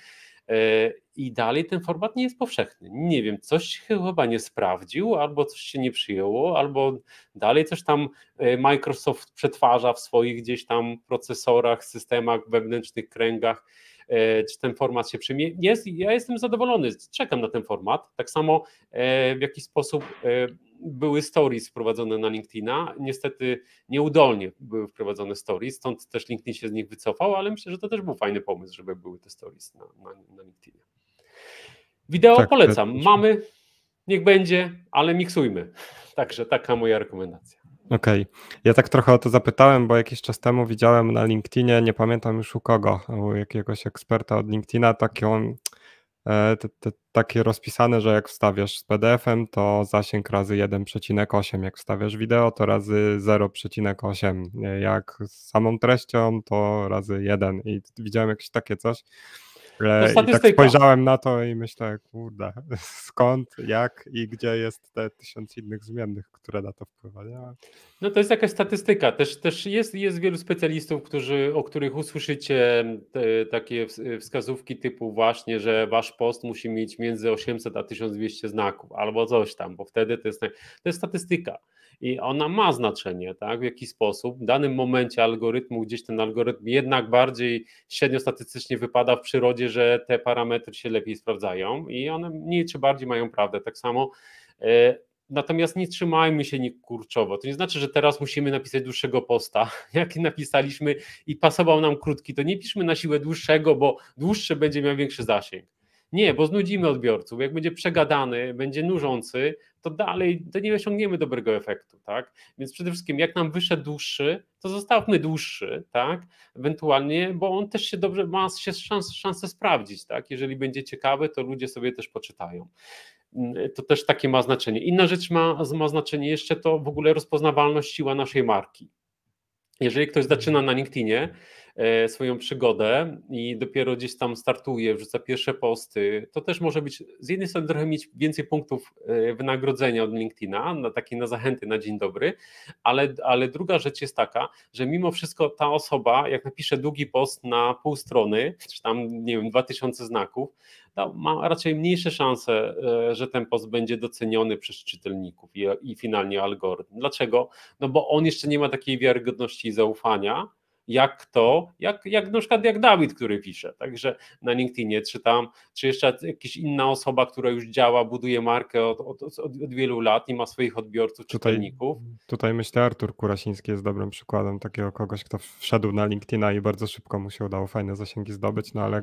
E, I dalej ten format nie jest powszechny. Nie wiem, coś chyba nie sprawdził, albo coś się nie przyjęło, albo dalej coś tam e, Microsoft przetwarza w swoich gdzieś tam procesorach, systemach, wewnętrznych kręgach. E, czy ten format się przyjmie. Jest, ja jestem zadowolony, czekam na ten format. Tak samo e, w jakiś sposób e, były stories wprowadzone na LinkedIna. Niestety nieudolnie były wprowadzone stories, stąd też LinkedIn się z nich wycofał, ale myślę, że to też był fajny pomysł, żeby były te stories na, na, na LinkedInie. Wideo tak, polecam. Tak. Mamy, niech będzie, ale miksujmy. Także taka moja rekomendacja. Okej. Okay. Ja tak trochę o to zapytałem, bo jakiś czas temu widziałem na LinkedInie, nie pamiętam już u kogo, u jakiegoś eksperta od LinkedIna, taką, e, te, te, takie rozpisane, że jak wstawiasz z PDF-em, to zasięg razy 1,8. Jak wstawiasz wideo, to razy 0,8. Jak z samą treścią, to razy 1. I widziałem jakieś takie coś. I tak spojrzałem na to i myślę, kurde, skąd, jak i gdzie jest te tysiąc innych zmiennych, które na to wpływają. No to jest jakaś statystyka. Też, też jest, jest wielu specjalistów, którzy, o których usłyszycie mm, te, takie wskazówki typu właśnie, że wasz post musi mieć między 800 a 1200 znaków albo coś tam, bo wtedy to jest, tak, to jest statystyka i ona ma znaczenie, tak, w jaki sposób w danym momencie algorytmu, gdzieś ten algorytm jednak bardziej średnio statystycznie wypada w przyrodzie, że te parametry się lepiej sprawdzają i one mniej czy bardziej mają prawdę, tak samo e, Natomiast nie trzymajmy się nich kurczowo. To nie znaczy, że teraz musimy napisać dłuższego posta, jaki napisaliśmy i pasował nam krótki. To nie piszmy na siłę dłuższego, bo dłuższy będzie miał większy zasięg. Nie, bo znudzimy odbiorców. Jak będzie przegadany, będzie nużący, to dalej to nie osiągniemy dobrego efektu, tak? Więc przede wszystkim jak nam wyszedł dłuższy, to zostawmy dłuższy, tak? Ewentualnie, bo on też się dobrze ma się szans, szansę sprawdzić, tak? Jeżeli będzie ciekawy, to ludzie sobie też poczytają mm, to też takie ma znaczenie. Inna rzecz ma, ma znaczenie jeszcze to w ogóle rozpoznawalność siła naszej marki. Jeżeli ktoś zaczyna na LinkedInie, E, swoją przygodę i dopiero gdzieś tam startuje, wrzuca pierwsze posty, to też może być z jednej strony trochę mieć więcej punktów e, wynagrodzenia od LinkedIna, na takie na zachęty, na dzień dobry, ale, ale druga rzecz jest taka, że mimo wszystko ta osoba, jak napisze długi post na pół strony, czy tam, nie wiem, 2000 znaków, ma raczej mniejsze szanse, e, że ten post będzie doceniony przez czytelników i, i finalnie algorytm. Dlaczego? No bo on jeszcze nie ma takiej wiarygodności i zaufania, jak kto, jak, jak na przykład jak Dawid, który pisze. Także na LinkedInie czy tam, czy jeszcze jakaś inna osoba, która już działa, buduje markę od, od, od, od wielu lat i ma swoich odbiorców, czytelników. Tutaj myślę Artur Kurasiński jest dobrym przykładem takiego kogoś, kto wszedł na LinkedIna i bardzo szybko mu się udało fajne zasięgi zdobyć, no ale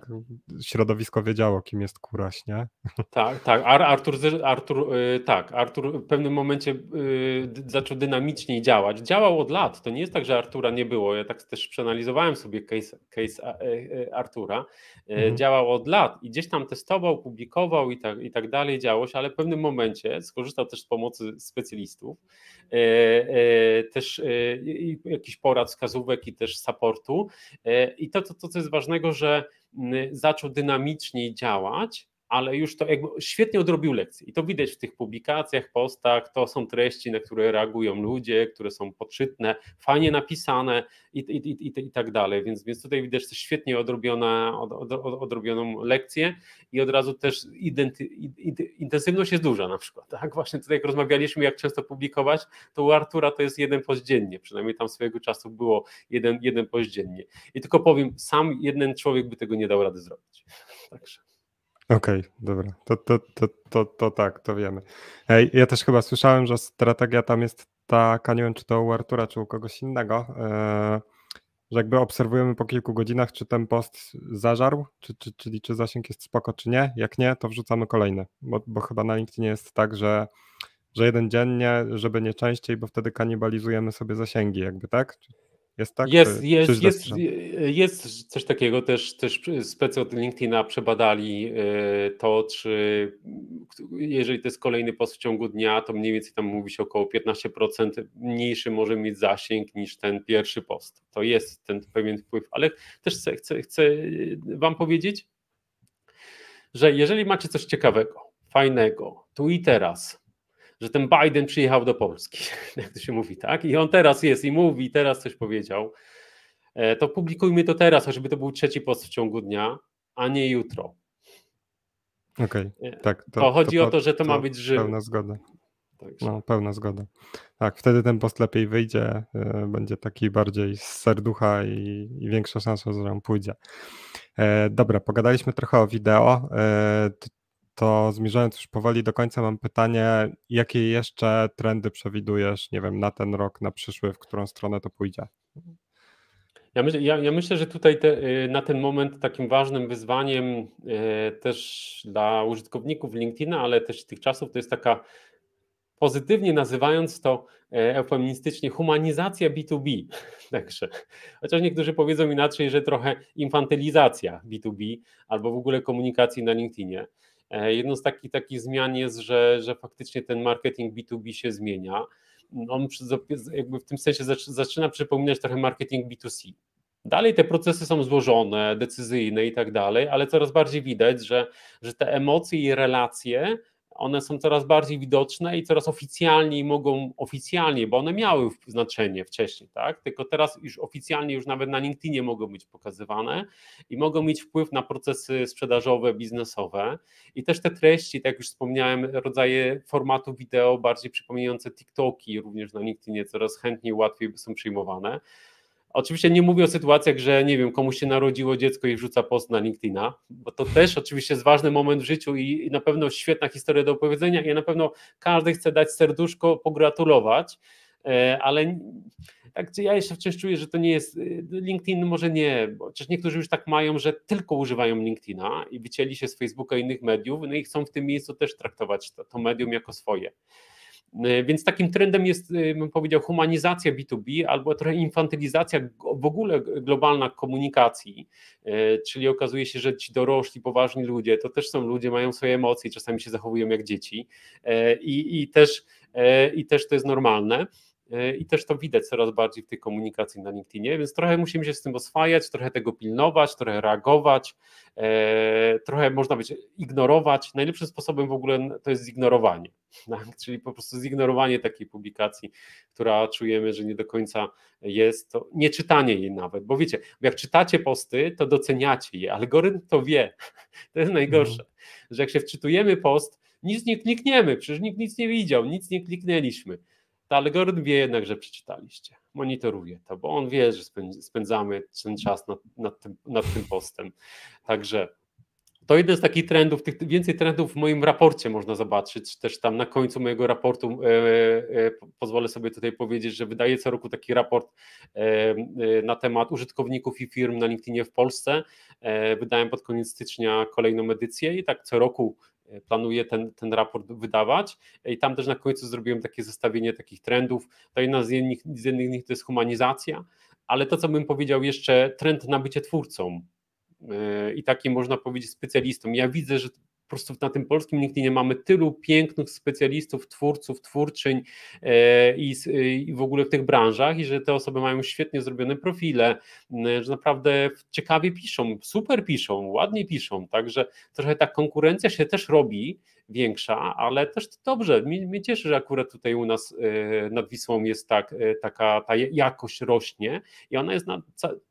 środowisko wiedziało, kim jest Kuraś, nie? Tak, tak. Ar Artur, Artur y, tak, Artur w pewnym momencie y, zaczął dynamiczniej działać. Działał od lat, to nie jest tak, że Artura nie było. Ja tak też przeanalizowałem sobie case, case e, e, Artura, e, mhm. działał od lat i gdzieś tam testował, publikował i tak, i tak dalej, działo się, ale w pewnym momencie skorzystał też z pomocy specjalistów, też jakichś porad, wskazówek i też supportu. I to, to, to, co jest ważnego, że zaczął dynamicznie działać, ale już to jakby świetnie odrobił lekcję. I to widać w tych publikacjach, postach, to są treści, na które reagują ludzie, które są podczytne, fajnie napisane i, i, i, i, i tak dalej. Więc, więc tutaj widać też świetnie odrobione, od, od, od, odrobioną lekcję i od razu też identy, intensywność jest duża na przykład. Tak? Właśnie tutaj jak rozmawialiśmy, jak często publikować, to u Artura to jest jeden post przynajmniej tam swojego czasu było jeden, jeden I tylko powiem, sam jeden człowiek by tego nie dał rady zrobić. Także. Okej, okay, dobra. To, to, to, to, to tak, to wiemy. Ej, ja też chyba słyszałem, że strategia tam jest taka, nie wiem czy to u Artura, czy u kogoś innego, e, że jakby obserwujemy po kilku godzinach, czy ten post zażarł, czy, czy, czyli czy zasięg jest spoko, czy nie. Jak nie, to wrzucamy kolejny, bo, bo chyba na LinkedInie jest tak, że że jeden dziennie, żeby nie częściej, bo wtedy kanibalizujemy sobie zasięgi, jakby tak? Jest tak? Jest, jest, jest, jest, coś takiego. Też, też specy od LinkedIna przebadali e, to, czy jeżeli to jest kolejny post w ciągu dnia, to mniej więcej tam mówi się około 15% mniejszy może mieć zasięg niż ten pierwszy post. To jest ten pewien wpływ, ale też chcę, chcę, chcę Wam powiedzieć, że jeżeli macie coś ciekawego, fajnego, tu i teraz, że ten Biden przyjechał do Polski, jak to się mówi, tak? I on teraz jest i mówi, teraz coś powiedział. E, to publikujmy to teraz, żeby to był trzeci post w ciągu dnia, a nie jutro. Okej, okay, e, tak. To, to chodzi to, o to, że to, to ma być żywe. Pełna zgoda. Także. No, pełna zgoda. Tak, wtedy ten post lepiej wyjdzie, e, będzie taki bardziej z serducha i, i większa szansa, że nam pójdzie. dobra, pogadaliśmy trochę o wideo to zmierzając już powoli do końca, mam pytanie, jakie jeszcze trendy przewidujesz, nie wiem, na ten rok, na przyszły, w którą stronę to pójdzie? Ja, ja, ja myślę, że tutaj te, y, na ten moment takim ważnym wyzwaniem y, też dla użytkowników LinkedIna, ale też tych czasów, to jest taka pozytywnie nazywając to e, eufemistycznie humanizacja B2B. Także, chociaż niektórzy powiedzą inaczej, że trochę infantylizacja B2B albo w ogóle komunikacji na LinkedInie. E, jedną z takich, takich zmian jest, że, że faktycznie ten marketing B2B się zmienia. On jakby w tym sensie zaczyna przypominać trochę marketing B2C. Dalej te procesy są złożone, decyzyjne i tak dalej, ale coraz bardziej widać, że, że te emocje i relacje one są coraz bardziej widoczne i coraz oficjalniej mogą oficjalnie, bo one miały znaczenie wcześniej, tak? Tylko teraz już oficjalnie już nawet na LinkedInie mogą być pokazywane i mogą mieć wpływ na procesy sprzedażowe, biznesowe i też te treści, tak jak już wspomniałem, rodzaje formatu wideo bardziej przypominające TikToki również na LinkedInie coraz chętniej, łatwiej są przyjmowane. Oczywiście nie mówię o sytuacjach, że nie wiem, komuś się narodziło dziecko i wrzuca post na LinkedIna, bo to też oczywiście jest ważny moment w życiu i, i na pewno świetna historia do opowiedzenia. Ja na pewno każdy chce dać serduszko, pogratulować, e, ale tak, ja jeszcze wciąż czuję, że to nie jest. E, LinkedIn może nie, bo chociaż niektórzy już tak mają, że tylko używają LinkedIna i wycięli się z Facebooka i innych mediów, no i chcą w tym miejscu też traktować to, to medium jako swoje. E, więc takim trendem jest, e, bym powiedział, humanizacja B2B albo trochę infantylizacja w ogóle globalna komunikacji. E, czyli okazuje się, że ci dorośli, poważni ludzie to też są ludzie, mają swoje emocje, czasami się zachowują jak dzieci i, i, też, i też to jest normalne. E, i też to widać coraz bardziej w tej komunikacji na LinkedInie, więc trochę musimy się z tym oswajać, trochę tego pilnować, trochę reagować, e, trochę można być ignorować. Najlepszym sposobem w ogóle to jest zignorowanie, tak? czyli po prostu zignorowanie takiej publikacji, która czujemy, że nie do końca jest, to nie czytanie jej nawet, bo wiecie, jak czytacie posty, to doceniacie je, algorytm to wie, to jest najgorsze, mhm. że jak się wczytujemy post, nic nie klikniemy, przecież nikt nic nie widział, nic nie kliknęliśmy to algorytm wie jednak, że przeczytaliście. Monitoruje to, bo on wie, że spędzamy ten czas nad, nad, tym, nad tym postem. Także to jeden z takich trendów, tych więcej trendów w moim raporcie można zobaczyć, też tam na końcu mojego raportu e, e, pozwolę sobie tutaj powiedzieć, że wydaję co roku taki raport e, e, na temat użytkowników i firm na LinkedInie w Polsce. E, wydałem pod koniec stycznia kolejną edycję i tak co roku E, planuję ten, ten raport wydawać. I tam też na końcu zrobiłem takie zestawienie takich trendów. To jedna z jednych, z jednych nich to jest humanizacja, ale to, co bym powiedział jeszcze, trend na bycie twórcą e, i takim można powiedzieć specjalistą. Ja widzę, że po prostu na tym polskim nie mamy tylu pięknych specjalistów, twórców, twórczyń e, i, e, i w ogóle w tych branżach i że te osoby mają świetnie zrobione profile, że naprawdę ciekawie piszą, super piszą, ładnie piszą, także trochę ta konkurencja się też robi większa, ale też to dobrze. Mnie, mnie cieszy, że akurat tutaj u nas y, nad Wisłą jest tak, y, taka ta jakość rośnie i ona jest na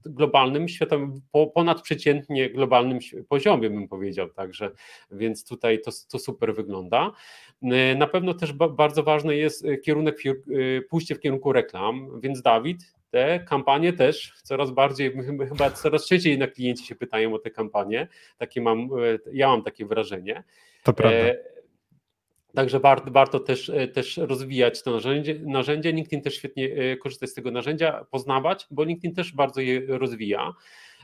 globalnym, światowym, ponadprzeciętnie globalnym poziomie, bym powiedział. Także, więc tutaj to, to super wygląda. Y, na pewno też bardzo ważny jest kierunek, pójście w kierunku reklam, więc Dawid, te kampanie też coraz bardziej, chyba coraz częściej na klienci się pytają o te kampanie. Takie mam, e, ja mam takie wrażenie. To prawda. E, Także warto, warto też, e, też rozwijać to narzędzie, narzędzie. LinkedIn też świetnie e, korzysta z tego narzędzia, poznawać, bo LinkedIn też bardzo je rozwija.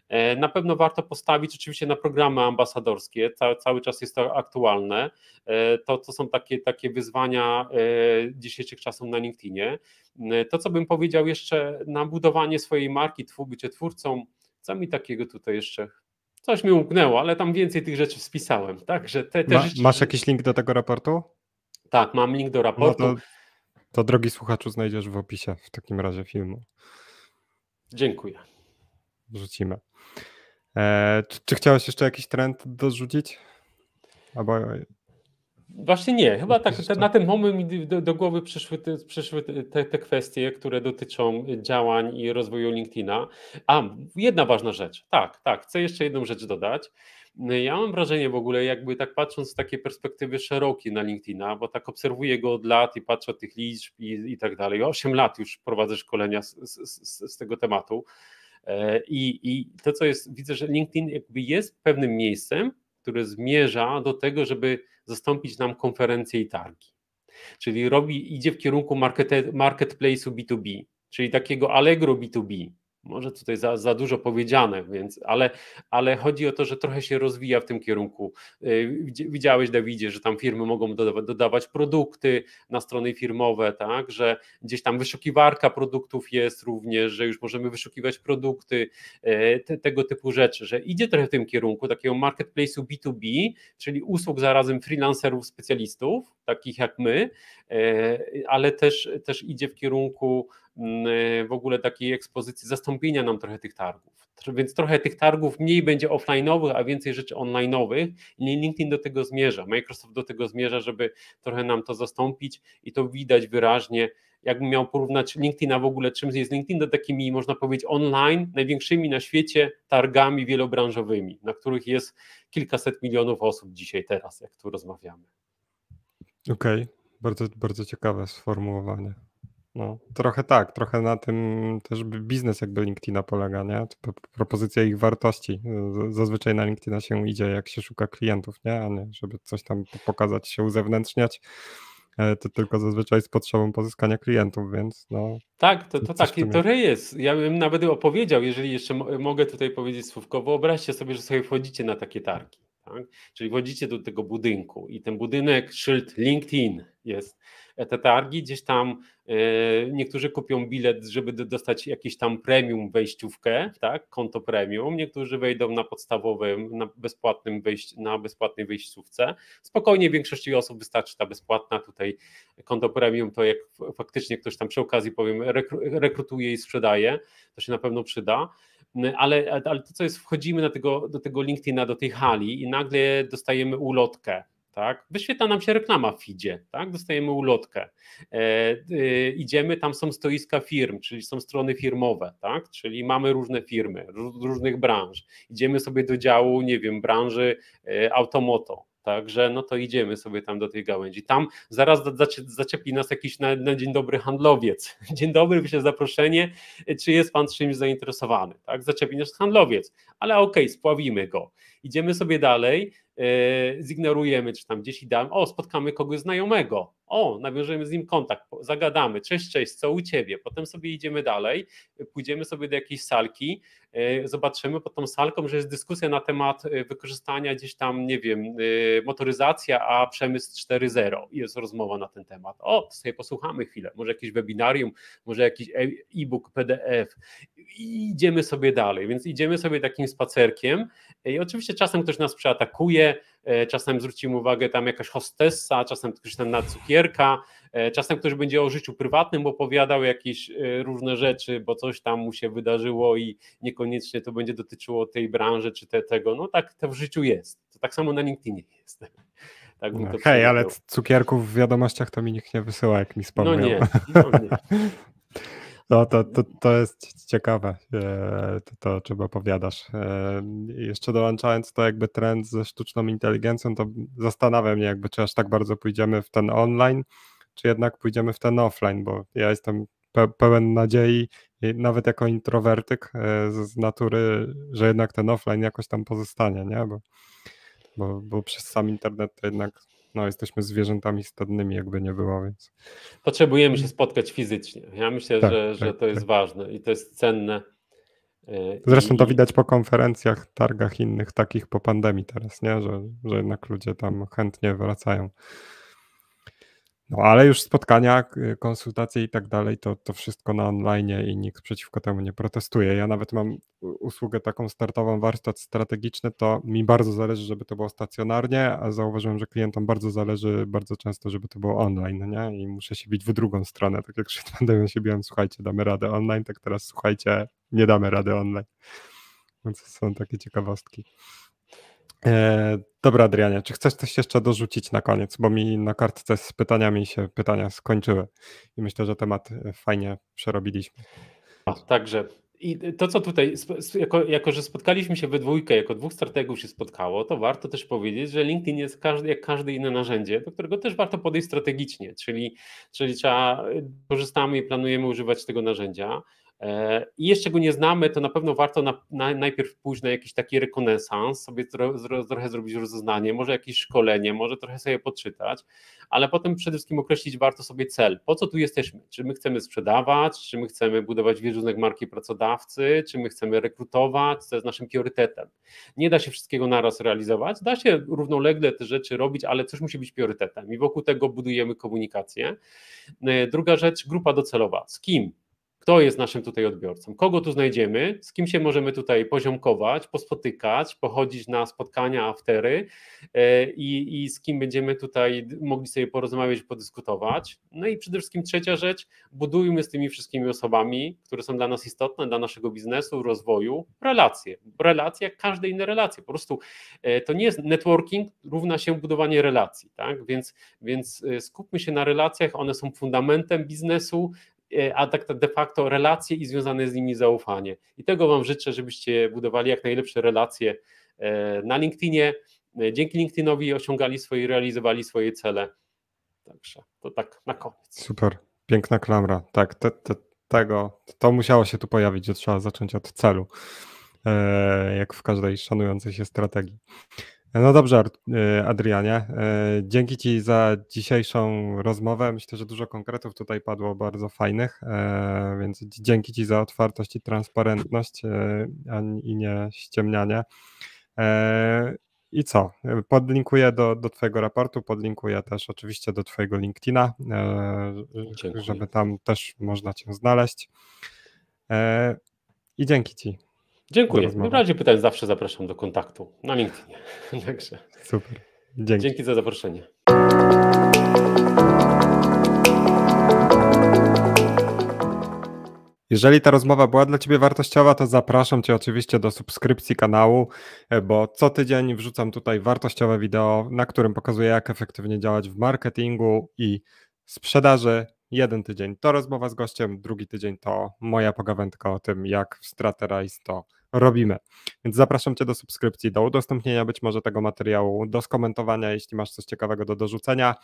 E, na pewno warto postawić oczywiście na programy ambasadorskie, Cały cały czas jest to aktualne. E, to, to są takie, takie wyzwania e, dzisiejszych czasów na LinkedInie. To, co bym powiedział jeszcze na budowanie swojej marki, bycie twórcą, co mi takiego tutaj jeszcze coś mi umknęło, ale tam więcej tych rzeczy spisałem. Tak? że te, te Ma, rzeczy... Masz jakiś link do tego raportu? Tak, mam link do no raportu. No to, to, drogi słuchaczu, znajdziesz w opisie w takim razie filmu. Dziękuję. Wrzucimy. E, czy, czy, chciałeś jeszcze jakiś trend dorzucić? Albo... Właśnie nie, chyba tak na ten moment mi do, do głowy przyszły, te, przyszły te, te, kwestie, które dotyczą działań i rozwoju LinkedIna. A, jedna ważna rzecz, tak, tak, chcę jeszcze jedną rzecz dodać. Ja mam wrażenie w ogóle, jakby tak patrząc z takiej perspektywy szerokiej na LinkedIna, bo tak obserwuję go od lat i patrzę od tych liczb i, i tak dalej. Osiem lat już prowadzę szkolenia z, z, z, z tego tematu. E, I, I to, co jest, widzę, że LinkedIn jakby jest pewnym miejscem, które zmierza do tego, żeby zastąpić nam konferencje i targi. Czyli robi, idzie w kierunku market, marketplace'u B2B, czyli takiego Allegro B2B, może tutaj za, za dużo powiedziane, więc, ale, ale chodzi o to, że trochę się rozwija w tym kierunku. Y, widziałeś, Dawidzie, że tam firmy mogą dodawać, dodawać produkty na strony firmowe, tak, że gdzieś tam wyszukiwarka produktów jest również, że już możemy wyszukiwać produkty, y, te, tego typu rzeczy, że idzie trochę w tym kierunku takiego marketplace'u B2B, czyli usług zarazem freelancerów, specjalistów, takich jak my, y, ale też, też idzie w kierunku Y, w ogóle takiej ekspozycji, zastąpienia nam trochę tych targów. Więc trochę tych targów mniej będzie offline'owych, a więcej rzeczy online'owych. LinkedIn do tego zmierza, Microsoft do tego zmierza, żeby trochę nam to zastąpić i to widać wyraźnie. Jakbym miał porównać LinkedIna w ogóle, czym jest LinkedIn, do takimi, można powiedzieć, online, największymi na świecie targami wielobranżowymi, na których jest kilkaset milionów osób dzisiaj, teraz, jak tu rozmawiamy. Okej, okay. bardzo, bardzo ciekawe sformułowanie. No, trochę tak, trochę na tym też biznes jakby LinkedIna polega, nie? Propozycja ich wartości. Yy, zazwyczaj na LinkedIna się idzie, jak się szuka klientów, nie? A nie, żeby coś tam pokazać, się uzewnętrzniać, e, to tylko zazwyczaj z potrzebą pozyskania klientów, więc no. Tak, to, to tak, i to rejestr. Ja bym nawet opowiedział, jeżeli jeszcze mogę tutaj powiedzieć słówko, wyobraźcie sobie, że sobie wchodzicie na takie targi, tak? Czyli wchodzicie do tego budynku i ten budynek, szyld LinkedIn jest te targi, gdzieś tam e, niektórzy kupią bilet, żeby dostać jakieś tam premium wejściówkę, tak, konto premium, niektórzy wejdą na podstawowym, na bezpłatnym wejść, na bezpłatnej wejściówce. Spokojnie większości osób wystarczy ta bezpłatna, tutaj konto premium to jak faktycznie ktoś tam przy okazji powiem rekrutuje i sprzedaje, to się na pewno przyda ale, ale to co jest, wchodzimy na tego, do tego LinkedIna, do tej hali i nagle dostajemy ulotkę, tak? Wyświetla nam się reklama w feedzie, tak? Dostajemy ulotkę. E, e, idziemy, tam są stoiska firm, czyli są strony firmowe, tak? Czyli mamy różne firmy, różnych branż. Idziemy sobie do działu, nie wiem, branży e, automoto, Także no to idziemy sobie tam do tej gałęzi. Tam zaraz zaczepi nas jakiś na, na, dzień dobry handlowiec. Dzień dobry, pisze zaproszenie, e, czy jest pan czymś zainteresowany. Tak? zaczepi nas handlowiec, ale okej, okay, spławimy go. Idziemy sobie dalej, E, zignorujemy, czy tam gdzieś i o, spotkamy kogoś znajomego, o, nawiążemy z nim kontakt, zagadamy, cześć, cześć, co u ciebie? Potem sobie idziemy dalej, pójdziemy sobie do jakiejś salki, e, zobaczymy pod tą salką, że jest dyskusja na temat e, wykorzystania gdzieś tam, nie wiem, e, motoryzacja, a przemysł 4.0 i jest rozmowa na ten temat. O, sobie posłuchamy chwilę, może jakieś webinarium, może jakiś e-book, PDF i idziemy sobie dalej, więc idziemy sobie takim spacerkiem i oczywiście czasem ktoś nas przeatakuje, E, czasem zwrócimy mu uwagę tam jakaś hostessa, czasem ktoś tam na cukierka, e, czasem ktoś będzie o życiu prywatnym opowiadał jakieś e, różne rzeczy, bo coś tam mu się wydarzyło i niekoniecznie to będzie dotyczyło tej branży czy te, tego. No tak to w życiu jest. To tak samo na LinkedInie jest. Tak no, hej, ale cukierków w wiadomościach to mi nikt nie wysyła, jak mi no wspomniał. No nie, no nie. No to, to, to jest ciekawe, e, to, to o czym opowiadasz. E, jeszcze dołączając to jakby trend ze sztuczną inteligencją, to zastanawiam mnie jakby, czy aż tak bardzo pójdziemy w ten online, czy jednak pójdziemy w ten offline, bo ja jestem pełen nadziei, nawet jako introwertyk e, z natury, że jednak ten offline jakoś tam pozostanie, nie? Bo, bo, bo przez sam internet to jednak no, jesteśmy zwierzętami stadnymi, jakby nie było, więc. Potrzebujemy się spotkać fizycznie. Ja myślę, tak, że, tak, że to tak. jest tak. ważne i to jest cenne. E, Zresztą to widać po konferencjach, targach innych, takich po pandemii teraz, nie? Że, że jednak ludzie tam chętnie wracają. No ale już spotkania, konsultacje i tak dalej, to, to wszystko na online i nikt przeciwko temu nie protestuje. Ja nawet mam usługę taką startową, warsztat strategiczny, to mi bardzo zależy, żeby to było stacjonarnie, a zauważyłem, że klientom bardzo zależy bardzo często, żeby to było online, nie? I muszę się bić w drugą stronę, tak jak przed pandemią się biłem, słuchajcie, damy radę online, tak teraz słuchajcie, nie damy rady online. Więc są takie ciekawostki. E, dobra, Adrianie, czy chcesz coś jeszcze dorzucić na koniec? Bo mi na kartce z pytaniami się pytania skończyły i myślę, że temat e, fajnie przerobiliśmy. Także i to, co tutaj, jako, jako, że spotkaliśmy się we dwójkę, jako dwóch strategów się spotkało, to warto też powiedzieć, że LinkedIn jest każdy, jak każde inne narzędzie, do którego też warto podejść strategicznie, czyli, czyli trzeba, korzystamy i planujemy używać tego narzędzia. E, i jeszcze go nie znamy, to na pewno warto na, na, najpierw pójść na jakiś taki rekonesans, sobie tro, trochę zrobić rozeznanie, może jakieś szkolenie, może trochę sobie podczytać, ale potem przede wszystkim określić warto sobie cel. Po co tu jesteśmy? Czy my chcemy sprzedawać, czy my chcemy budować wierzynek marki pracodawcy, czy my chcemy rekrutować, co jest naszym priorytetem. Nie da się wszystkiego naraz realizować, da się równolegle te rzeczy robić, ale coś musi być priorytetem i wokół tego budujemy komunikację. E, druga rzecz, grupa docelowa. Z kim? kto jest naszym tutaj odbiorcą, kogo tu znajdziemy, z kim się możemy tutaj poziomkować, pospotykać, pochodzić na spotkania, aftery e, i, i z kim będziemy tutaj mogli sobie porozmawiać, podyskutować. No i przede wszystkim trzecia rzecz, budujmy z tymi wszystkimi osobami, które są dla nas istotne, dla naszego biznesu, rozwoju, relacje. Relacje jak każde inne relacje. Po prostu e, to nie jest networking równa się budowanie relacji, tak? Więc, więc e, skupmy się na relacjach, one są fundamentem biznesu, E, a tak de facto relacje i związane z nimi zaufanie. I tego Wam życzę, żebyście budowali jak najlepsze relacje e, na LinkedInie, e, dzięki LinkedInowi osiągali swoje i realizowali swoje cele. Także to tak na koniec. Super, piękna klamra. Tak, te, te, tego, to musiało się tu pojawić, że trzeba zacząć od celu, jak w każdej szanującej się strategii. No dobrze, e, Adrianie. E, dzięki Ci za dzisiejszą rozmowę. Myślę, że dużo konkretów tutaj padło bardzo fajnych, e, więc dzięki Ci za otwartość i transparentność i nie ściemnianie. I co? Podlinkuję do, do Twojego raportu, podlinkuję też oczywiście do Twojego LinkedIna, Dziękuję. żeby tam też można Cię znaleźć. I dzięki Ci. Dziękuję. W razie pytań zawsze zapraszam do kontaktu na LinkedInie. Także. Super. Dzięki. Dzięki za zaproszenie. Jeżeli ta rozmowa była dla Ciebie wartościowa, to zapraszam Cię oczywiście do subskrypcji kanału, bo co tydzień wrzucam tutaj wartościowe wideo, na którym pokazuję, jak efektywnie działać w marketingu i sprzedaży. Jeden tydzień to rozmowa z gościem, drugi tydzień to moja pogawędka o tym, jak w Straterize to robimy. Więc zapraszam Cię do subskrypcji, do udostępnienia być może tego materiału, do skomentowania, jeśli masz coś ciekawego do dorzucenia.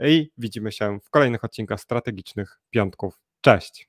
I widzimy się w kolejnych odcinkach strategicznych piątków. Cześć!